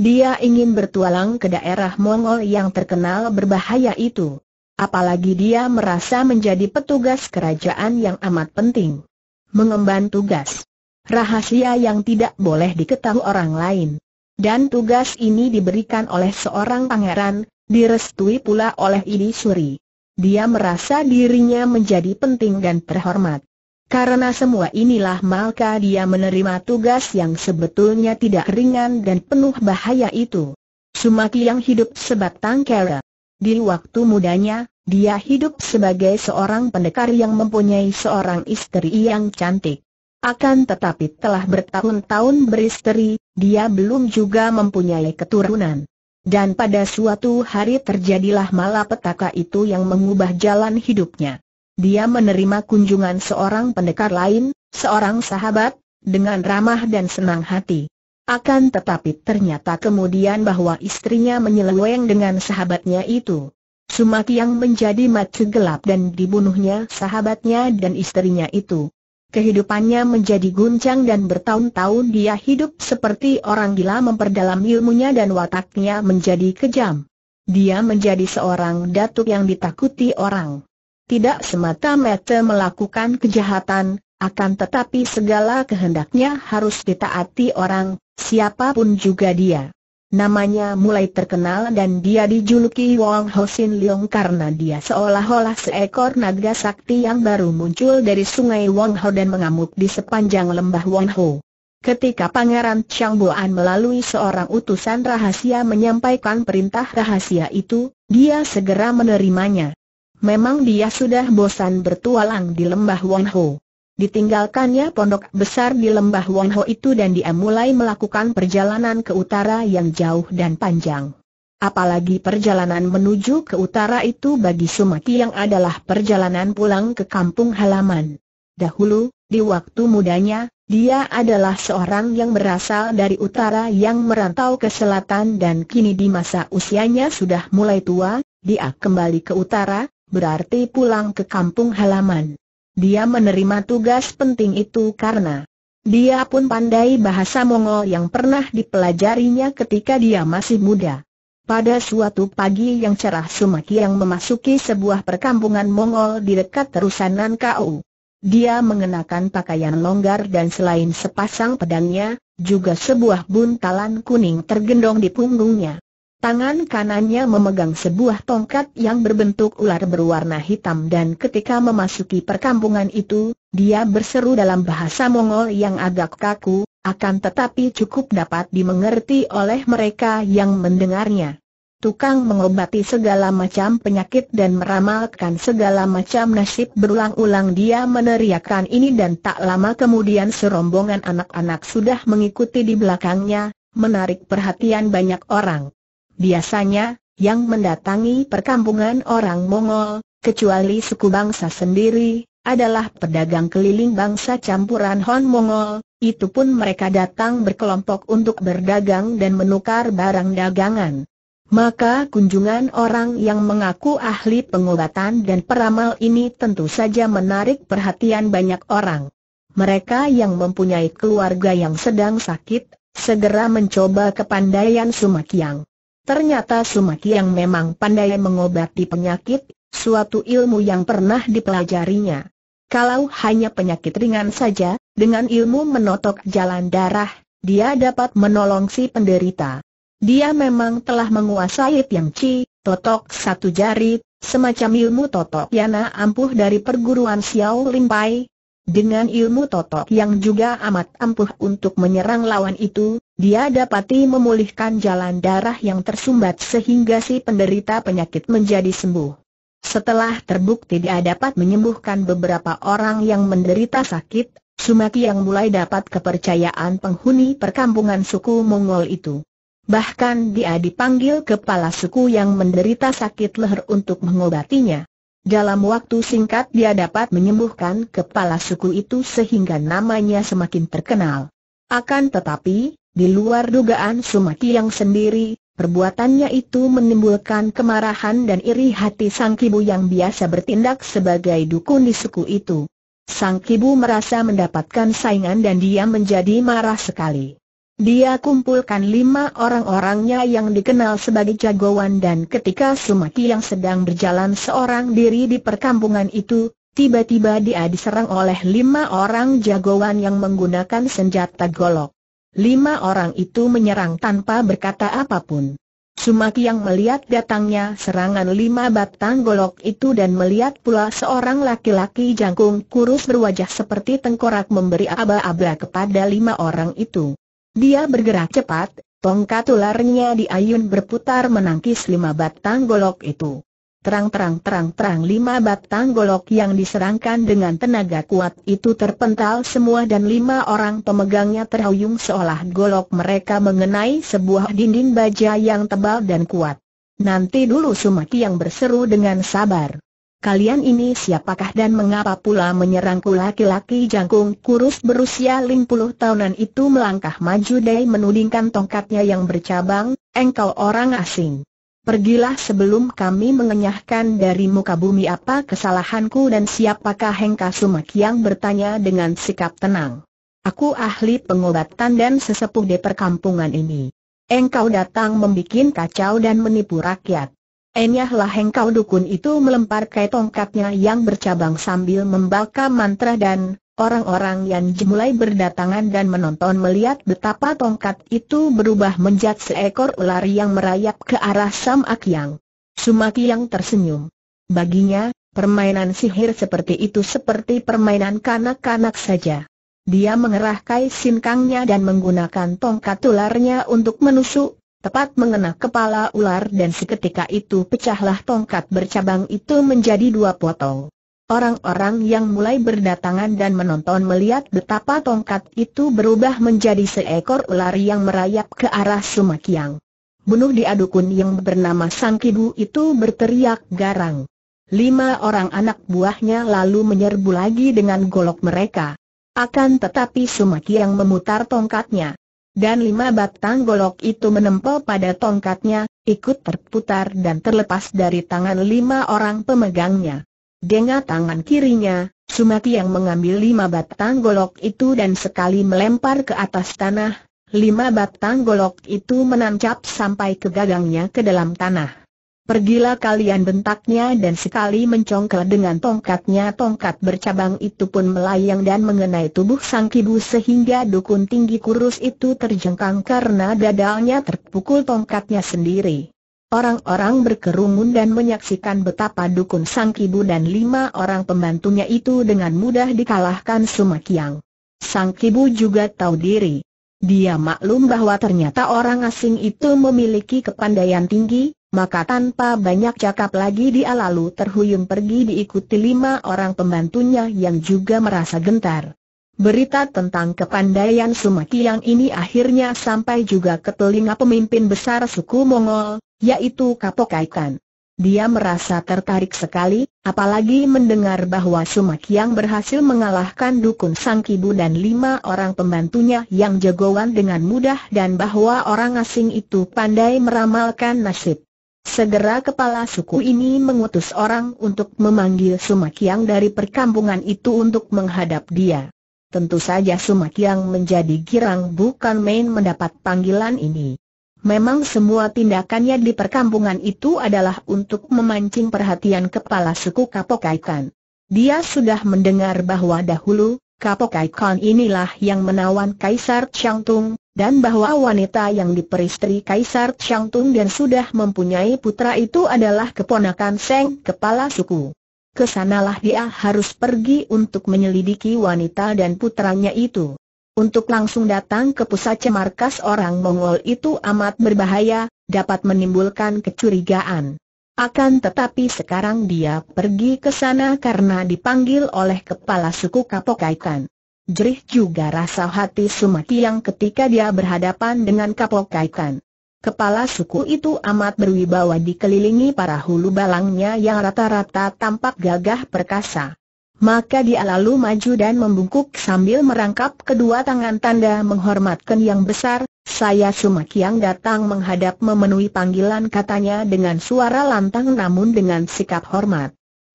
Dia ingin bertualang ke daerah Mongol yang terkenal berbahaya itu apalagi dia merasa menjadi petugas kerajaan yang amat penting. Mengemban tugas. Rahasia yang tidak boleh diketahui orang lain. Dan tugas ini diberikan oleh seorang pangeran, direstui pula oleh Idi Suri. Dia merasa dirinya menjadi penting dan terhormat. Karena semua inilah maka dia menerima tugas yang sebetulnya tidak ringan dan penuh bahaya itu. Sumaki yang hidup sebatang kera. Di waktu mudanya, dia hidup sebagai seorang pendekar yang mempunyai seorang istri yang cantik. Akan tetapi telah bertahun-tahun beristri, dia belum juga mempunyai keturunan. Dan pada suatu hari terjadilah malapetaka itu yang mengubah jalan hidupnya. Dia menerima kunjungan seorang pendekar lain, seorang sahabat, dengan ramah dan senang hati. Akan tetapi ternyata kemudian bahwa istrinya menyeleweng dengan sahabatnya itu. Sumati yang menjadi mati gelap dan dibunuhnya sahabatnya dan istrinya itu. Kehidupannya menjadi guncang dan bertahun-tahun dia hidup seperti orang gila memperdalam ilmunya dan wataknya menjadi kejam. Dia menjadi seorang datuk yang ditakuti orang. Tidak semata-mata melakukan kejahatan, akan tetapi segala kehendaknya harus ditaati orang, siapapun juga dia. Namanya mulai terkenal dan dia dijuluki Wong Sin Leong karena dia seolah-olah seekor naga sakti yang baru muncul dari sungai Wong Ho dan mengamuk di sepanjang lembah Wong Ho. Ketika Pangeran Chang Boan melalui seorang utusan rahasia menyampaikan perintah rahasia itu, dia segera menerimanya. Memang dia sudah bosan bertualang di lembah Wong Ho. Ditinggalkannya pondok besar di lembah Wonho itu dan dia mulai melakukan perjalanan ke utara yang jauh dan panjang. Apalagi perjalanan menuju ke utara itu bagi Sumaki yang adalah perjalanan pulang ke kampung halaman. Dahulu, di waktu mudanya, dia adalah seorang yang berasal dari utara yang merantau ke selatan dan kini di masa usianya sudah mulai tua, dia kembali ke utara, berarti pulang ke kampung halaman. Dia menerima tugas penting itu karena dia pun pandai bahasa Mongol yang pernah dipelajarinya ketika dia masih muda. Pada suatu pagi yang cerah Sumaki yang memasuki sebuah perkampungan Mongol di dekat terusanan KU. Dia mengenakan pakaian longgar dan selain sepasang pedangnya, juga sebuah buntalan kuning tergendong di punggungnya. Tangan kanannya memegang sebuah tongkat yang berbentuk ular berwarna hitam dan ketika memasuki perkampungan itu, dia berseru dalam bahasa Mongol yang agak kaku, akan tetapi cukup dapat dimengerti oleh mereka yang mendengarnya. Tukang mengobati segala macam penyakit dan meramalkan segala macam nasib berulang-ulang dia meneriakkan ini dan tak lama kemudian serombongan anak-anak sudah mengikuti di belakangnya, menarik perhatian banyak orang. Biasanya, yang mendatangi perkampungan orang Mongol, kecuali suku bangsa sendiri, adalah pedagang keliling bangsa campuran Hon Mongol, itu pun mereka datang berkelompok untuk berdagang dan menukar barang dagangan. Maka kunjungan orang yang mengaku ahli pengobatan dan peramal ini tentu saja menarik perhatian banyak orang. Mereka yang mempunyai keluarga yang sedang sakit, segera mencoba kepandaian Sumakyang. Ternyata Sumaki yang memang pandai mengobati penyakit, suatu ilmu yang pernah dipelajarinya. Kalau hanya penyakit ringan saja, dengan ilmu menotok jalan darah, dia dapat menolong si penderita. Dia memang telah menguasai Tiang Chi, totok satu jari, semacam ilmu totok yana ampuh dari perguruan Xiao Limpai, dengan ilmu totok yang juga amat ampuh untuk menyerang lawan itu, dia dapati memulihkan jalan darah yang tersumbat sehingga si penderita penyakit menjadi sembuh. Setelah terbukti dia dapat menyembuhkan beberapa orang yang menderita sakit, Sumaki yang mulai dapat kepercayaan penghuni perkampungan suku Mongol itu. Bahkan dia dipanggil kepala suku yang menderita sakit leher untuk mengobatinya. Dalam waktu singkat dia dapat menyembuhkan kepala suku itu sehingga namanya semakin terkenal. Akan tetapi, di luar dugaan Sumaki yang sendiri, perbuatannya itu menimbulkan kemarahan dan iri hati Sang Kibu yang biasa bertindak sebagai dukun di suku itu. Sang Kibu merasa mendapatkan saingan dan dia menjadi marah sekali. Dia kumpulkan lima orang-orangnya yang dikenal sebagai jagoan dan ketika Sumaki yang sedang berjalan seorang diri di perkampungan itu, tiba-tiba dia diserang oleh lima orang jagoan yang menggunakan senjata golok. Lima orang itu menyerang tanpa berkata apapun. Sumaki yang melihat datangnya serangan lima batang golok itu dan melihat pula seorang laki-laki jangkung kurus berwajah seperti tengkorak memberi aba-aba kepada lima orang itu. Dia bergerak cepat, tongkat ularnya diayun berputar menangkis lima batang golok itu. Terang-terang-terang-terang lima batang golok yang diserangkan dengan tenaga kuat itu terpental semua dan lima orang pemegangnya terhuyung seolah golok mereka mengenai sebuah dinding baja yang tebal dan kuat. Nanti dulu Sumaki yang berseru dengan sabar kalian ini siapakah dan mengapa pula menyerangku laki-laki jangkung kurus berusia lima puluh tahunan itu melangkah maju dan menudingkan tongkatnya yang bercabang, engkau orang asing. Pergilah sebelum kami mengenyahkan dari muka bumi apa kesalahanku dan siapakah Hengka Sumak yang bertanya dengan sikap tenang. Aku ahli pengobatan dan sesepuh di perkampungan ini. Engkau datang membuat kacau dan menipu rakyat. Enyahlah hengkau dukun itu melemparkan tongkatnya yang bercabang sambil membaca mantra dan orang-orang yang mulai berdatangan dan menonton melihat betapa tongkat itu berubah menjadi seekor ular yang merayap ke arah Sam Akyang. Sumaki yang tersenyum. Baginya, permainan sihir seperti itu seperti permainan kanak-kanak saja. Dia mengerahkan sinkangnya dan menggunakan tongkat ularnya untuk menusuk tepat mengena kepala ular dan seketika itu pecahlah tongkat bercabang itu menjadi dua potong. Orang-orang yang mulai berdatangan dan menonton melihat betapa tongkat itu berubah menjadi seekor ular yang merayap ke arah Sumakiang. Bunuh diadukun yang bernama Sangkidu itu berteriak garang. Lima orang anak buahnya lalu menyerbu lagi dengan golok mereka. Akan tetapi Sumakiang memutar tongkatnya. Dan lima batang golok itu menempel pada tongkatnya, ikut terputar dan terlepas dari tangan lima orang pemegangnya. Dengan tangan kirinya, Sumati yang mengambil lima batang golok itu dan sekali melempar ke atas tanah, lima batang golok itu menancap sampai ke gagangnya ke dalam tanah. Pergilah kalian bentaknya dan sekali mencongkel dengan tongkatnya tongkat bercabang itu pun melayang dan mengenai tubuh sang kibu sehingga dukun tinggi kurus itu terjengkang karena dadalnya terpukul tongkatnya sendiri. Orang-orang berkerumun dan menyaksikan betapa dukun sang kibu dan lima orang pembantunya itu dengan mudah dikalahkan Sumakiang. Sang kibu juga tahu diri. Dia maklum bahwa ternyata orang asing itu memiliki kepandaian tinggi, maka tanpa banyak cakap lagi dia lalu terhuyung pergi diikuti lima orang pembantunya yang juga merasa gentar. Berita tentang kepandaian Sumakiang ini akhirnya sampai juga ke telinga pemimpin besar suku Mongol, yaitu Kapokaikan. Dia merasa tertarik sekali, apalagi mendengar bahwa Sumakiang berhasil mengalahkan Dukun Sangkibu dan lima orang pembantunya yang jagoan dengan mudah dan bahwa orang asing itu pandai meramalkan nasib. Segera kepala suku ini mengutus orang untuk memanggil Sumakiang dari perkampungan itu untuk menghadap dia. Tentu saja Sumakiang menjadi girang bukan main mendapat panggilan ini. Memang semua tindakannya di perkampungan itu adalah untuk memancing perhatian kepala suku Kapokaikan. Dia sudah mendengar bahwa dahulu, Kapokaikan inilah yang menawan Kaisar Changtung, dan bahwa wanita yang diperistri Kaisar Tung dan sudah mempunyai putra itu adalah keponakan Seng kepala suku. Kesanalah dia harus pergi untuk menyelidiki wanita dan putranya itu. Untuk langsung datang ke pusat cemarkas orang Mongol itu amat berbahaya, dapat menimbulkan kecurigaan. Akan tetapi sekarang dia pergi ke sana karena dipanggil oleh kepala suku Kapokaikan. Jerih juga rasa hati Sumaki yang ketika dia berhadapan dengan kapok kaikan. Kepala suku itu amat berwibawa dikelilingi para hulu balangnya yang rata-rata tampak gagah perkasa. Maka dia lalu maju dan membungkuk sambil merangkap kedua tangan tanda menghormatkan yang besar, saya Sumaki yang datang menghadap memenuhi panggilan katanya dengan suara lantang namun dengan sikap hormat.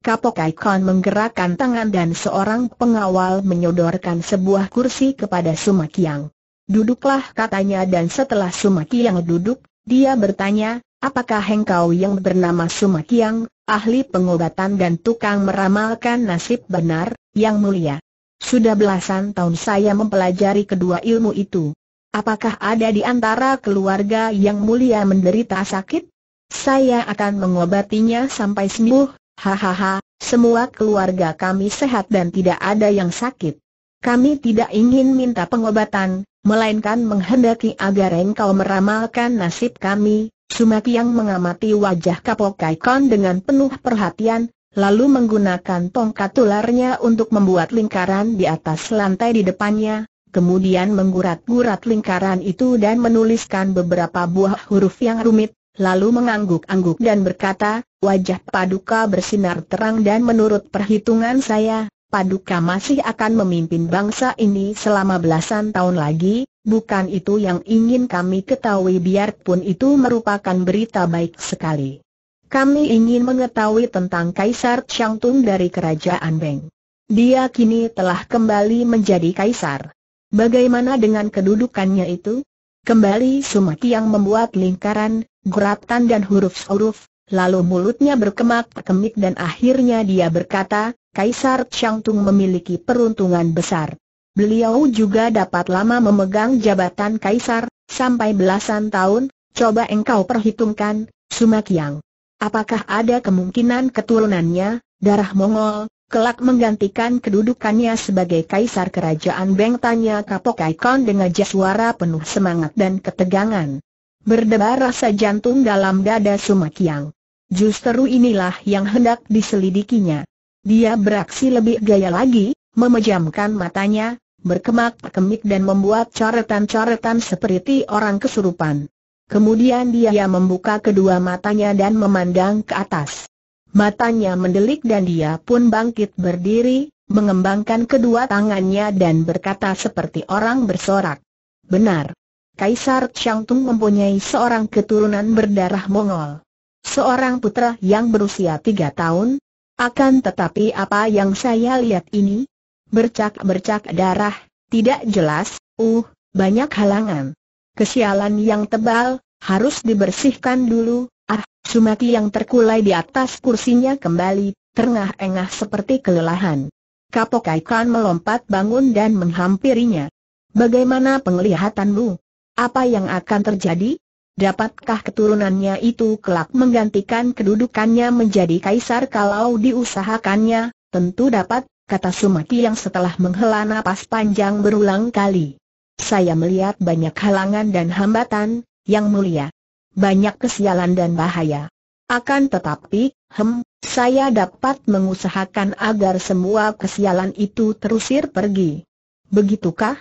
Kapok ikon menggerakkan tangan dan seorang pengawal menyodorkan sebuah kursi kepada Sumakiang. Duduklah katanya dan setelah Sumakiang duduk, dia bertanya, apakah engkau yang bernama Sumakiang, ahli pengobatan dan tukang meramalkan nasib benar, yang mulia? Sudah belasan tahun saya mempelajari kedua ilmu itu. Apakah ada di antara keluarga yang mulia menderita sakit? Saya akan mengobatinya sampai sembuh, Hahaha, semua keluarga kami sehat dan tidak ada yang sakit. Kami tidak ingin minta pengobatan, melainkan menghendaki agar engkau meramalkan nasib kami. Sumaki yang mengamati wajah Kapok Kaikon dengan penuh perhatian, lalu menggunakan tongkat tularnya untuk membuat lingkaran di atas lantai di depannya, kemudian menggurat-gurat lingkaran itu dan menuliskan beberapa buah huruf yang rumit, lalu mengangguk-angguk dan berkata, wajah Paduka bersinar terang dan menurut perhitungan saya, Paduka masih akan memimpin bangsa ini selama belasan tahun lagi, bukan itu yang ingin kami ketahui biarpun itu merupakan berita baik sekali. Kami ingin mengetahui tentang Kaisar Changtung dari Kerajaan Beng. Dia kini telah kembali menjadi kaisar. Bagaimana dengan kedudukannya itu? Kembali Sumaki yang membuat lingkaran, guratan dan huruf-huruf, lalu mulutnya berkemak-kemik dan akhirnya dia berkata, Kaisar Changtung memiliki peruntungan besar. Beliau juga dapat lama memegang jabatan Kaisar, sampai belasan tahun, coba engkau perhitungkan, Sumakyang. Apakah ada kemungkinan keturunannya, darah Mongol, kelak menggantikan kedudukannya sebagai kaisar kerajaan Beng tanya Kapok Aikon dengan jaswara penuh semangat dan ketegangan berdebar rasa jantung dalam dada Sumakyang. Justru inilah yang hendak diselidikinya. Dia beraksi lebih gaya lagi, memejamkan matanya, berkemak-kemik dan membuat coretan-coretan seperti orang kesurupan. Kemudian dia membuka kedua matanya dan memandang ke atas. Matanya mendelik dan dia pun bangkit berdiri, mengembangkan kedua tangannya dan berkata seperti orang bersorak. Benar, Kaisar Tung mempunyai seorang keturunan berdarah Mongol. Seorang putra yang berusia tiga tahun, akan tetapi apa yang saya lihat ini? Bercak-bercak darah, tidak jelas, uh, banyak halangan. Kesialan yang tebal, harus dibersihkan dulu, ah, Sumati yang terkulai di atas kursinya kembali, terengah-engah seperti kelelahan. Kapok Aikan melompat bangun dan menghampirinya. Bagaimana penglihatanmu? Apa yang akan terjadi? Dapatkah keturunannya itu kelak menggantikan kedudukannya menjadi kaisar kalau diusahakannya? Tentu dapat, kata Sumati yang setelah menghela napas panjang berulang kali. Saya melihat banyak halangan dan hambatan, yang mulia. Banyak kesialan dan bahaya. Akan tetapi, hem, saya dapat mengusahakan agar semua kesialan itu terusir pergi. Begitukah?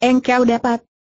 Engkau dapat,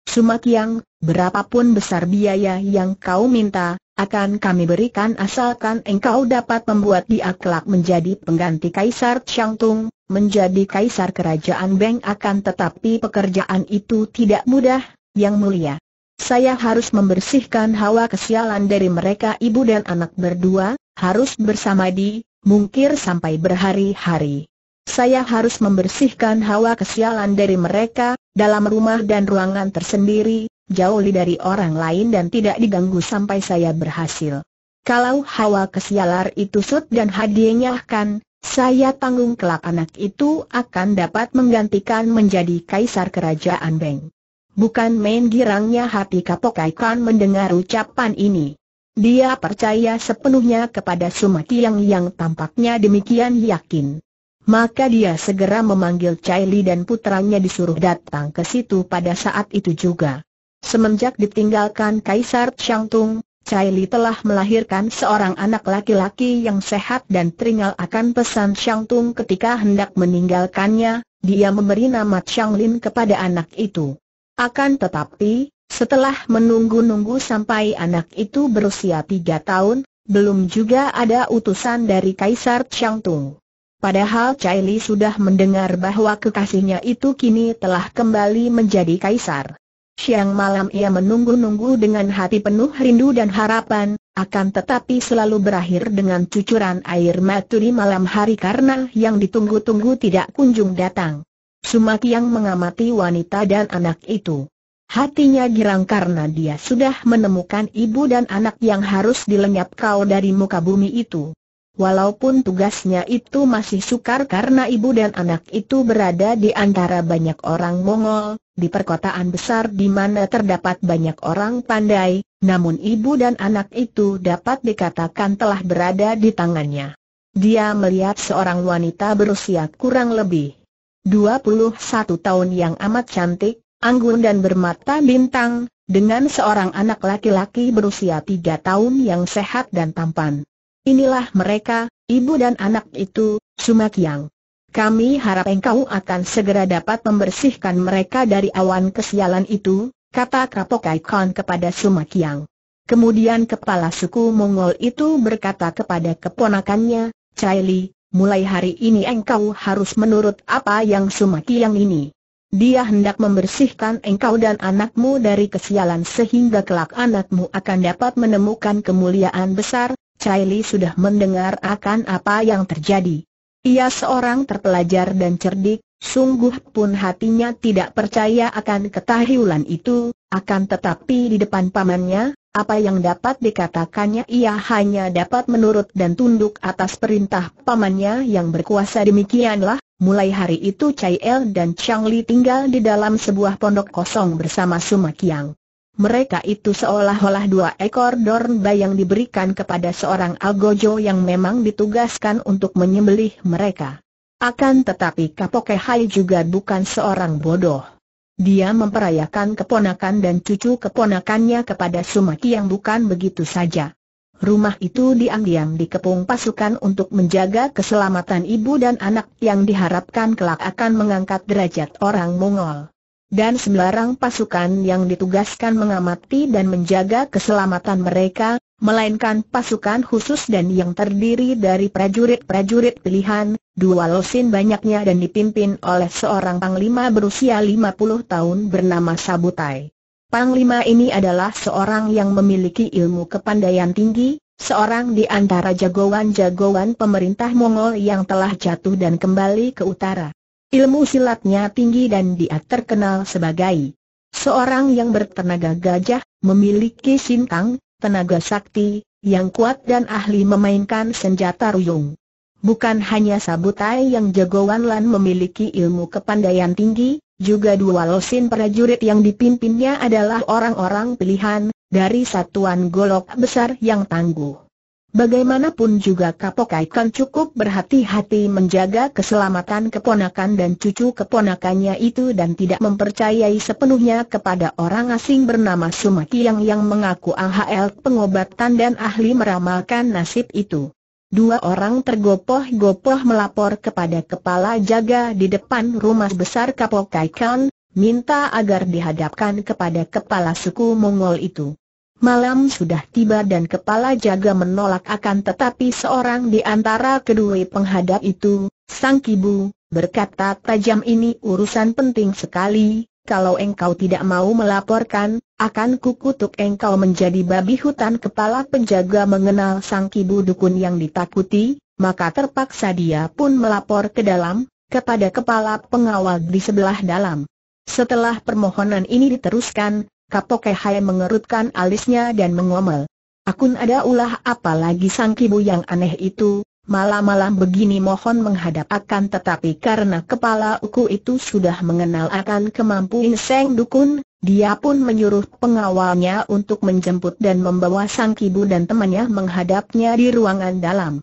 Sumat Yang, berapapun besar biaya yang kau minta, akan kami berikan asalkan engkau dapat membuat dia kelak menjadi pengganti Kaisar Changtung, menjadi Kaisar Kerajaan Beng akan tetapi pekerjaan itu tidak mudah, yang mulia. Saya harus membersihkan hawa kesialan dari mereka ibu dan anak berdua, harus bersama di, mungkir sampai berhari-hari saya harus membersihkan hawa kesialan dari mereka, dalam rumah dan ruangan tersendiri, jauh dari orang lain dan tidak diganggu sampai saya berhasil. Kalau hawa kesialar itu sud dan akan, saya tanggung kelak anak itu akan dapat menggantikan menjadi kaisar kerajaan Beng. Bukan main girangnya hati Kapok Khan mendengar ucapan ini. Dia percaya sepenuhnya kepada Sumatiang yang tampaknya demikian yakin. Maka dia segera memanggil Chai Li dan putranya disuruh datang ke situ pada saat itu juga. Semenjak ditinggalkan Kaisar Tung, Chai Li telah melahirkan seorang anak laki-laki yang sehat dan teringal akan pesan Tung ketika hendak meninggalkannya, dia memberi nama Shanglin kepada anak itu. Akan tetapi, setelah menunggu-nunggu sampai anak itu berusia tiga tahun, belum juga ada utusan dari Kaisar Tung. Padahal Chai Li sudah mendengar bahwa kekasihnya itu kini telah kembali menjadi kaisar. Siang malam ia menunggu-nunggu dengan hati penuh rindu dan harapan, akan tetapi selalu berakhir dengan cucuran air mata di malam hari karena yang ditunggu-tunggu tidak kunjung datang. Sumaki yang mengamati wanita dan anak itu. Hatinya girang karena dia sudah menemukan ibu dan anak yang harus dilenyap kau dari muka bumi itu. Walaupun tugasnya itu masih sukar karena ibu dan anak itu berada di antara banyak orang Mongol, di perkotaan besar di mana terdapat banyak orang pandai, namun ibu dan anak itu dapat dikatakan telah berada di tangannya. Dia melihat seorang wanita berusia kurang lebih 21 tahun yang amat cantik, anggun dan bermata bintang, dengan seorang anak laki-laki berusia 3 tahun yang sehat dan tampan. Inilah mereka, ibu dan anak itu, Sumakiang. Kami harap engkau akan segera dapat membersihkan mereka dari awan kesialan itu, kata Krapokai Khan kepada Sumakiang. Kemudian kepala suku Mongol itu berkata kepada keponakannya, Li, mulai hari ini engkau harus menurut apa yang Sumakiang ini. Dia hendak membersihkan engkau dan anakmu dari kesialan sehingga kelak anakmu akan dapat menemukan kemuliaan besar, Chai Li sudah mendengar akan apa yang terjadi. Ia seorang terpelajar dan cerdik, sungguh pun hatinya tidak percaya akan ketahuilan itu, akan tetapi di depan pamannya, apa yang dapat dikatakannya ia hanya dapat menurut dan tunduk atas perintah pamannya yang berkuasa demikianlah, mulai hari itu Chai El dan Chang Li tinggal di dalam sebuah pondok kosong bersama Sumakiang mereka itu seolah-olah dua ekor dornba yang diberikan kepada seorang algojo yang memang ditugaskan untuk menyembelih mereka. Akan tetapi Kapoke Hai juga bukan seorang bodoh. Dia memperayakan keponakan dan cucu keponakannya kepada Sumaki yang bukan begitu saja. Rumah itu diam-diam dikepung pasukan untuk menjaga keselamatan ibu dan anak yang diharapkan kelak akan mengangkat derajat orang Mongol dan sembarang pasukan yang ditugaskan mengamati dan menjaga keselamatan mereka, melainkan pasukan khusus dan yang terdiri dari prajurit-prajurit pilihan, dua losin banyaknya dan dipimpin oleh seorang panglima berusia 50 tahun bernama Sabutai. Panglima ini adalah seorang yang memiliki ilmu kepandaian tinggi, seorang di antara jagoan-jagoan pemerintah Mongol yang telah jatuh dan kembali ke utara. Ilmu silatnya tinggi dan dia terkenal sebagai seorang yang bertenaga gajah, memiliki sintang, tenaga sakti, yang kuat dan ahli memainkan senjata ruyung. Bukan hanya Sabutai yang jagoan lan memiliki ilmu kepandaian tinggi, juga dua losin prajurit yang dipimpinnya adalah orang-orang pilihan, dari satuan golok besar yang tangguh. Bagaimanapun juga Kapokai kan cukup berhati-hati menjaga keselamatan keponakan dan cucu keponakannya itu dan tidak mempercayai sepenuhnya kepada orang asing bernama Sumaki yang mengaku AHL pengobatan dan ahli meramalkan nasib itu. Dua orang tergopoh-gopoh melapor kepada kepala jaga di depan rumah besar Kapokai Khan, minta agar dihadapkan kepada kepala suku Mongol itu. Malam sudah tiba dan kepala jaga menolak akan tetapi seorang di antara kedua penghadap itu, Sang Kibu, berkata tajam ini urusan penting sekali, kalau engkau tidak mau melaporkan, akan kukutuk engkau menjadi babi hutan kepala penjaga mengenal Sang Kibu dukun yang ditakuti, maka terpaksa dia pun melapor ke dalam, kepada kepala pengawal di sebelah dalam. Setelah permohonan ini diteruskan, Kapok Hai mengerutkan alisnya dan mengomel. Akun ada ulah apalagi sang kibu yang aneh itu, malam-malam begini mohon menghadap akan tetapi karena kepala uku itu sudah mengenal akan kemampuan Seng Dukun, dia pun menyuruh pengawalnya untuk menjemput dan membawa sang kibu dan temannya menghadapnya di ruangan dalam.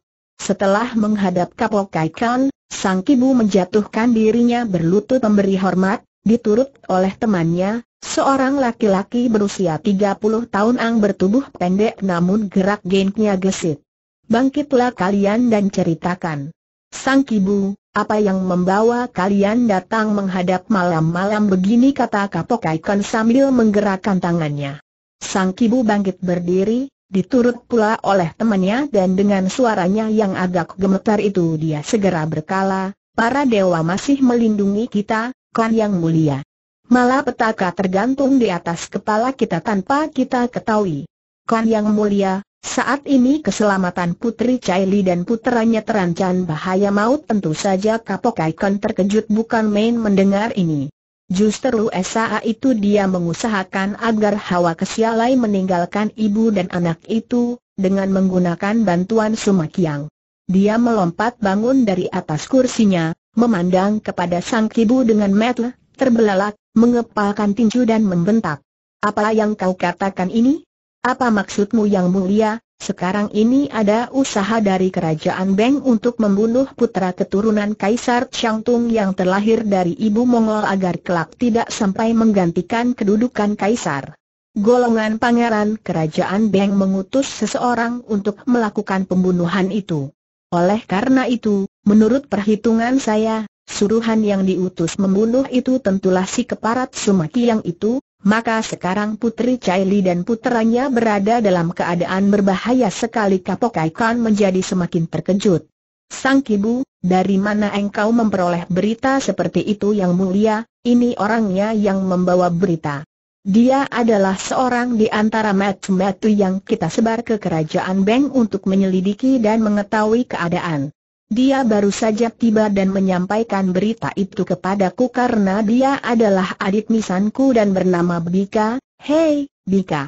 Setelah menghadap Kapokai Khan, sang kibu menjatuhkan dirinya berlutut memberi hormat, diturut oleh temannya, seorang laki-laki berusia 30 tahun ang bertubuh pendek namun gerak gengnya gesit. Bangkitlah kalian dan ceritakan. Sang Kibu, apa yang membawa kalian datang menghadap malam-malam begini kata Kapok Aikon sambil menggerakkan tangannya. Sang Kibu bangkit berdiri, diturut pula oleh temannya dan dengan suaranya yang agak gemetar itu dia segera berkala, para dewa masih melindungi kita, Klan yang mulia. malah petaka tergantung di atas kepala kita tanpa kita ketahui. Klan yang mulia, saat ini keselamatan Putri Caili dan putranya terancam bahaya maut tentu saja Kapok Icon terkejut bukan main mendengar ini. Justru SAA itu dia mengusahakan agar Hawa Kesialai meninggalkan ibu dan anak itu, dengan menggunakan bantuan Sumakyang. Dia melompat bangun dari atas kursinya, memandang kepada sang kibu dengan metle, terbelalak, mengepalkan tinju dan membentak. Apa yang kau katakan ini? Apa maksudmu yang mulia? Sekarang ini ada usaha dari kerajaan Beng untuk membunuh putra keturunan Kaisar Changtung yang terlahir dari ibu Mongol agar kelak tidak sampai menggantikan kedudukan Kaisar. Golongan pangeran kerajaan Beng mengutus seseorang untuk melakukan pembunuhan itu. Oleh karena itu, Menurut perhitungan saya, suruhan yang diutus membunuh itu tentulah si keparat yang itu, maka sekarang Putri Caili dan puteranya berada dalam keadaan berbahaya sekali Kapokai Kan menjadi semakin terkejut. Sang Kibu, dari mana engkau memperoleh berita seperti itu yang mulia, ini orangnya yang membawa berita. Dia adalah seorang di antara metu-metu yang kita sebar ke kerajaan Beng untuk menyelidiki dan mengetahui keadaan. Dia baru saja tiba dan menyampaikan berita itu kepadaku karena dia adalah adik misanku dan bernama Bika. Hei, Bika.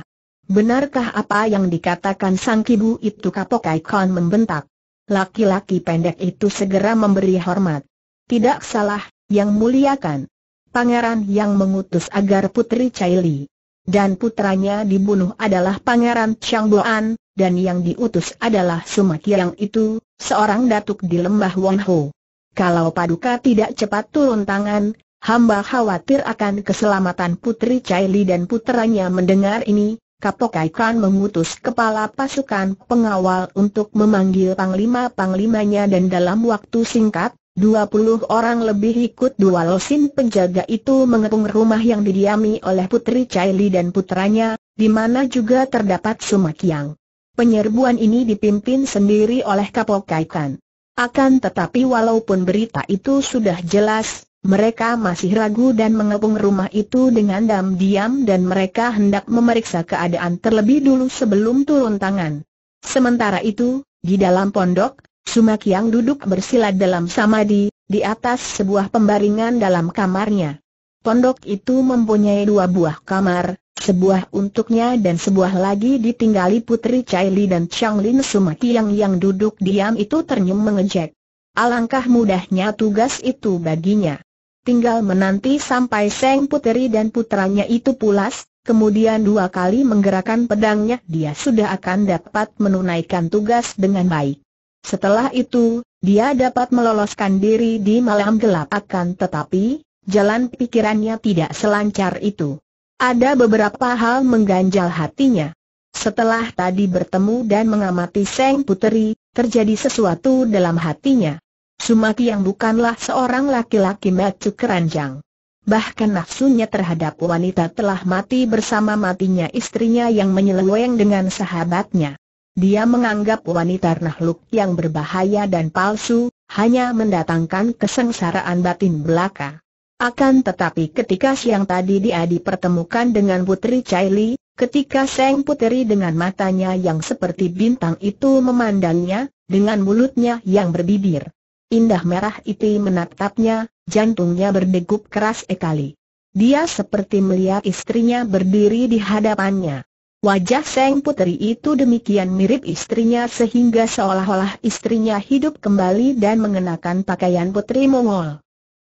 Benarkah apa yang dikatakan sang kibu itu kapok ikon membentak? Laki-laki pendek itu segera memberi hormat. Tidak salah, yang muliakan. Pangeran yang mengutus agar putri Caili dan putranya dibunuh adalah Pangeran Boan, dan yang diutus adalah Sumakiang itu, seorang datuk di lembah Wonho. Kalau Paduka tidak cepat turun tangan, hamba khawatir akan keselamatan Putri Caili dan putranya. mendengar ini, Kapok Khan mengutus kepala pasukan pengawal untuk memanggil panglima-panglimanya dan dalam waktu singkat, 20 orang lebih ikut dua losin penjaga itu mengepung rumah yang didiami oleh Putri Caili dan putranya, di mana juga terdapat Sumakiang. Penyerbuan ini dipimpin sendiri oleh Kapok Kaitan. Akan tetapi walaupun berita itu sudah jelas, mereka masih ragu dan mengepung rumah itu dengan diam-diam dan mereka hendak memeriksa keadaan terlebih dulu sebelum turun tangan. Sementara itu, di dalam pondok, Sumak yang duduk bersilat dalam samadhi di atas sebuah pembaringan dalam kamarnya. Pondok itu mempunyai dua buah kamar, sebuah untuknya dan sebuah lagi ditinggali Putri Chai Li dan Chang Lin Sumaki yang yang duduk diam itu ternyum mengejek. Alangkah mudahnya tugas itu baginya. Tinggal menanti sampai Seng Puteri dan putranya itu pulas, kemudian dua kali menggerakkan pedangnya dia sudah akan dapat menunaikan tugas dengan baik. Setelah itu, dia dapat meloloskan diri di malam gelap akan tetapi, jalan pikirannya tidak selancar itu. Ada beberapa hal mengganjal hatinya. Setelah tadi bertemu dan mengamati Seng Puteri, terjadi sesuatu dalam hatinya. Sumaki yang bukanlah seorang laki-laki macu keranjang. Bahkan nafsunya terhadap wanita telah mati bersama matinya istrinya yang menyeleweng dengan sahabatnya. Dia menganggap wanita nahluk yang berbahaya dan palsu, hanya mendatangkan kesengsaraan batin belaka. Akan tetapi ketika siang tadi dia dipertemukan dengan Putri Caili, ketika Seng Putri dengan matanya yang seperti bintang itu memandangnya, dengan mulutnya yang berbibir. Indah merah itu menatapnya, jantungnya berdegup keras ekali. Dia seperti melihat istrinya berdiri di hadapannya. Wajah Seng Putri itu demikian mirip istrinya sehingga seolah-olah istrinya hidup kembali dan mengenakan pakaian Putri Mongol.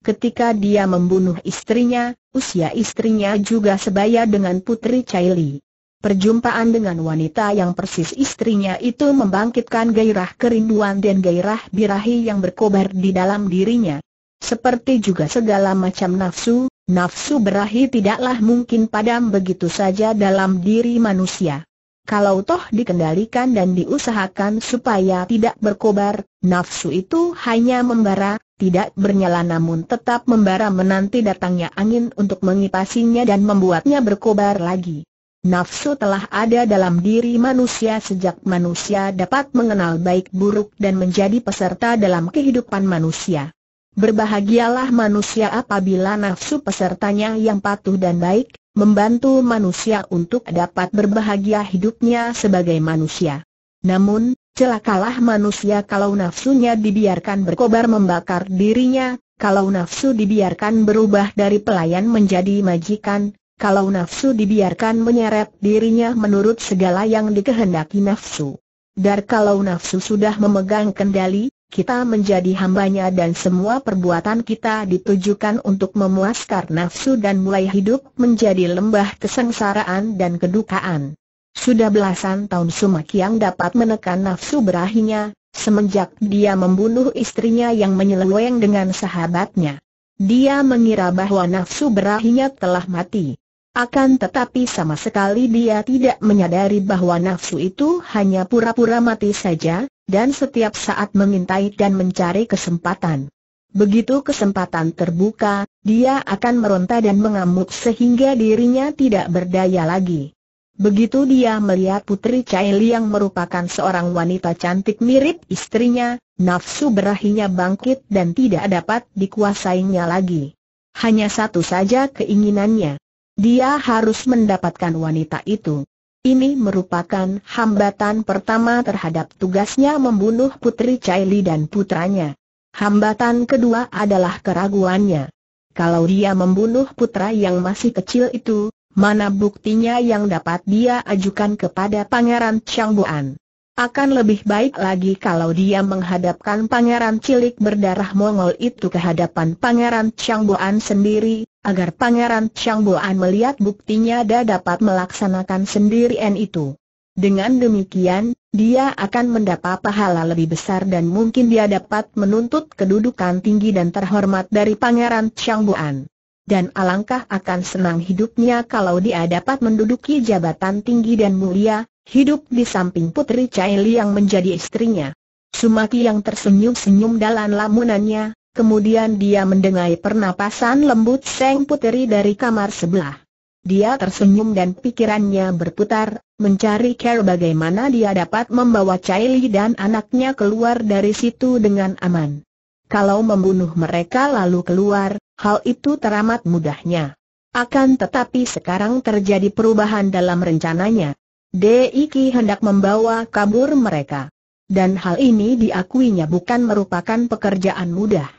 Ketika dia membunuh istrinya, usia istrinya juga sebaya dengan Putri Caili. Perjumpaan dengan wanita yang persis istrinya itu membangkitkan gairah kerinduan dan gairah birahi yang berkobar di dalam dirinya. Seperti juga segala macam nafsu, nafsu berahi tidaklah mungkin padam begitu saja dalam diri manusia. Kalau toh dikendalikan dan diusahakan supaya tidak berkobar, nafsu itu hanya membara, tidak bernyala namun tetap membara menanti datangnya angin untuk mengipasinya dan membuatnya berkobar lagi. Nafsu telah ada dalam diri manusia sejak manusia dapat mengenal baik buruk dan menjadi peserta dalam kehidupan manusia. Berbahagialah manusia apabila nafsu pesertanya yang patuh dan baik, membantu manusia untuk dapat berbahagia hidupnya sebagai manusia. Namun, Celakalah manusia kalau nafsunya dibiarkan berkobar membakar dirinya, kalau nafsu dibiarkan berubah dari pelayan menjadi majikan, kalau nafsu dibiarkan menyeret dirinya menurut segala yang dikehendaki nafsu. Dar kalau nafsu sudah memegang kendali, kita menjadi hambanya dan semua perbuatan kita ditujukan untuk memuaskan nafsu dan mulai hidup menjadi lembah kesengsaraan dan kedukaan. Sudah belasan tahun Sumak yang dapat menekan nafsu berahinya, semenjak dia membunuh istrinya yang menyeleweng dengan sahabatnya. Dia mengira bahwa nafsu berahinya telah mati. Akan tetapi sama sekali dia tidak menyadari bahwa nafsu itu hanya pura-pura mati saja, dan setiap saat mengintai dan mencari kesempatan. Begitu kesempatan terbuka, dia akan meronta dan mengamuk sehingga dirinya tidak berdaya lagi. Begitu dia melihat Putri Li yang merupakan seorang wanita cantik mirip istrinya, nafsu berahinya bangkit dan tidak dapat dikuasainya lagi. Hanya satu saja keinginannya. Dia harus mendapatkan wanita itu. Ini merupakan hambatan pertama terhadap tugasnya membunuh Putri Li dan putranya. Hambatan kedua adalah keraguannya. Kalau dia membunuh putra yang masih kecil itu, mana buktinya yang dapat dia ajukan kepada Pangeran Buan? Akan lebih baik lagi kalau dia menghadapkan pangeran cilik berdarah Mongol itu ke hadapan pangeran Changboan sendiri, agar pangeran Changboan melihat buktinya dan dapat melaksanakan sendiri n itu. Dengan demikian, dia akan mendapat pahala lebih besar dan mungkin dia dapat menuntut kedudukan tinggi dan terhormat dari pangeran Changboan dan alangkah akan senang hidupnya kalau dia dapat menduduki jabatan tinggi dan mulia, hidup di samping Putri Chai yang menjadi istrinya. Sumaki yang tersenyum-senyum dalam lamunannya, kemudian dia mendengai pernapasan lembut Seng Putri dari kamar sebelah. Dia tersenyum dan pikirannya berputar, mencari cara bagaimana dia dapat membawa Chai dan anaknya keluar dari situ dengan aman. Kalau membunuh mereka lalu keluar, hal itu teramat mudahnya. Akan tetapi sekarang terjadi perubahan dalam rencananya. Deiki hendak membawa kabur mereka. Dan hal ini diakuinya bukan merupakan pekerjaan mudah.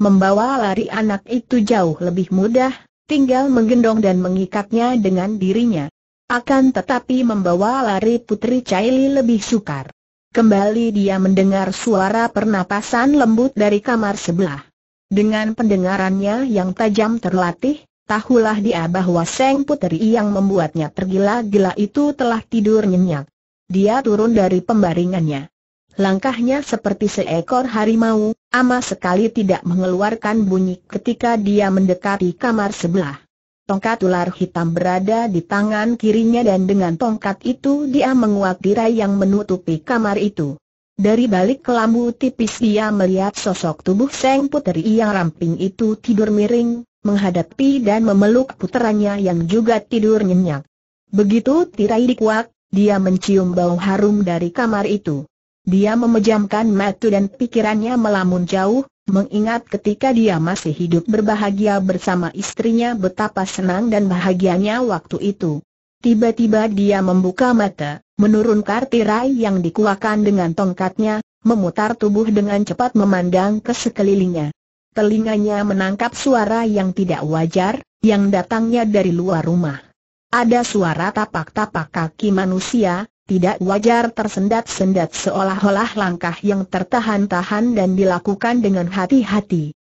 Membawa lari anak itu jauh lebih mudah, tinggal menggendong dan mengikatnya dengan dirinya. Akan tetapi membawa lari Putri Caili lebih sukar. Kembali dia mendengar suara pernapasan lembut dari kamar sebelah. Dengan pendengarannya yang tajam terlatih, tahulah dia bahwa Seng puteri yang membuatnya tergila-gila itu telah tidur nyenyak. Dia turun dari pembaringannya. Langkahnya seperti seekor harimau, ama sekali tidak mengeluarkan bunyi ketika dia mendekati kamar sebelah. Tongkat ular hitam berada di tangan kirinya dan dengan tongkat itu dia menguak tirai yang menutupi kamar itu. Dari balik kelambu tipis dia melihat sosok tubuh Seng Puteri yang ramping itu tidur miring, menghadapi dan memeluk puterannya yang juga tidur nyenyak. Begitu tirai dikuak, dia mencium bau harum dari kamar itu. Dia memejamkan mata dan pikirannya melamun jauh, mengingat ketika dia masih hidup berbahagia bersama istrinya betapa senang dan bahagianya waktu itu. Tiba-tiba dia membuka mata, menurunkan tirai yang dikuakan dengan tongkatnya, memutar tubuh dengan cepat memandang ke sekelilingnya. Telinganya menangkap suara yang tidak wajar, yang datangnya dari luar rumah. Ada suara tapak-tapak kaki manusia, tidak wajar tersendat-sendat seolah-olah langkah yang tertahan-tahan dan dilakukan dengan hati-hati.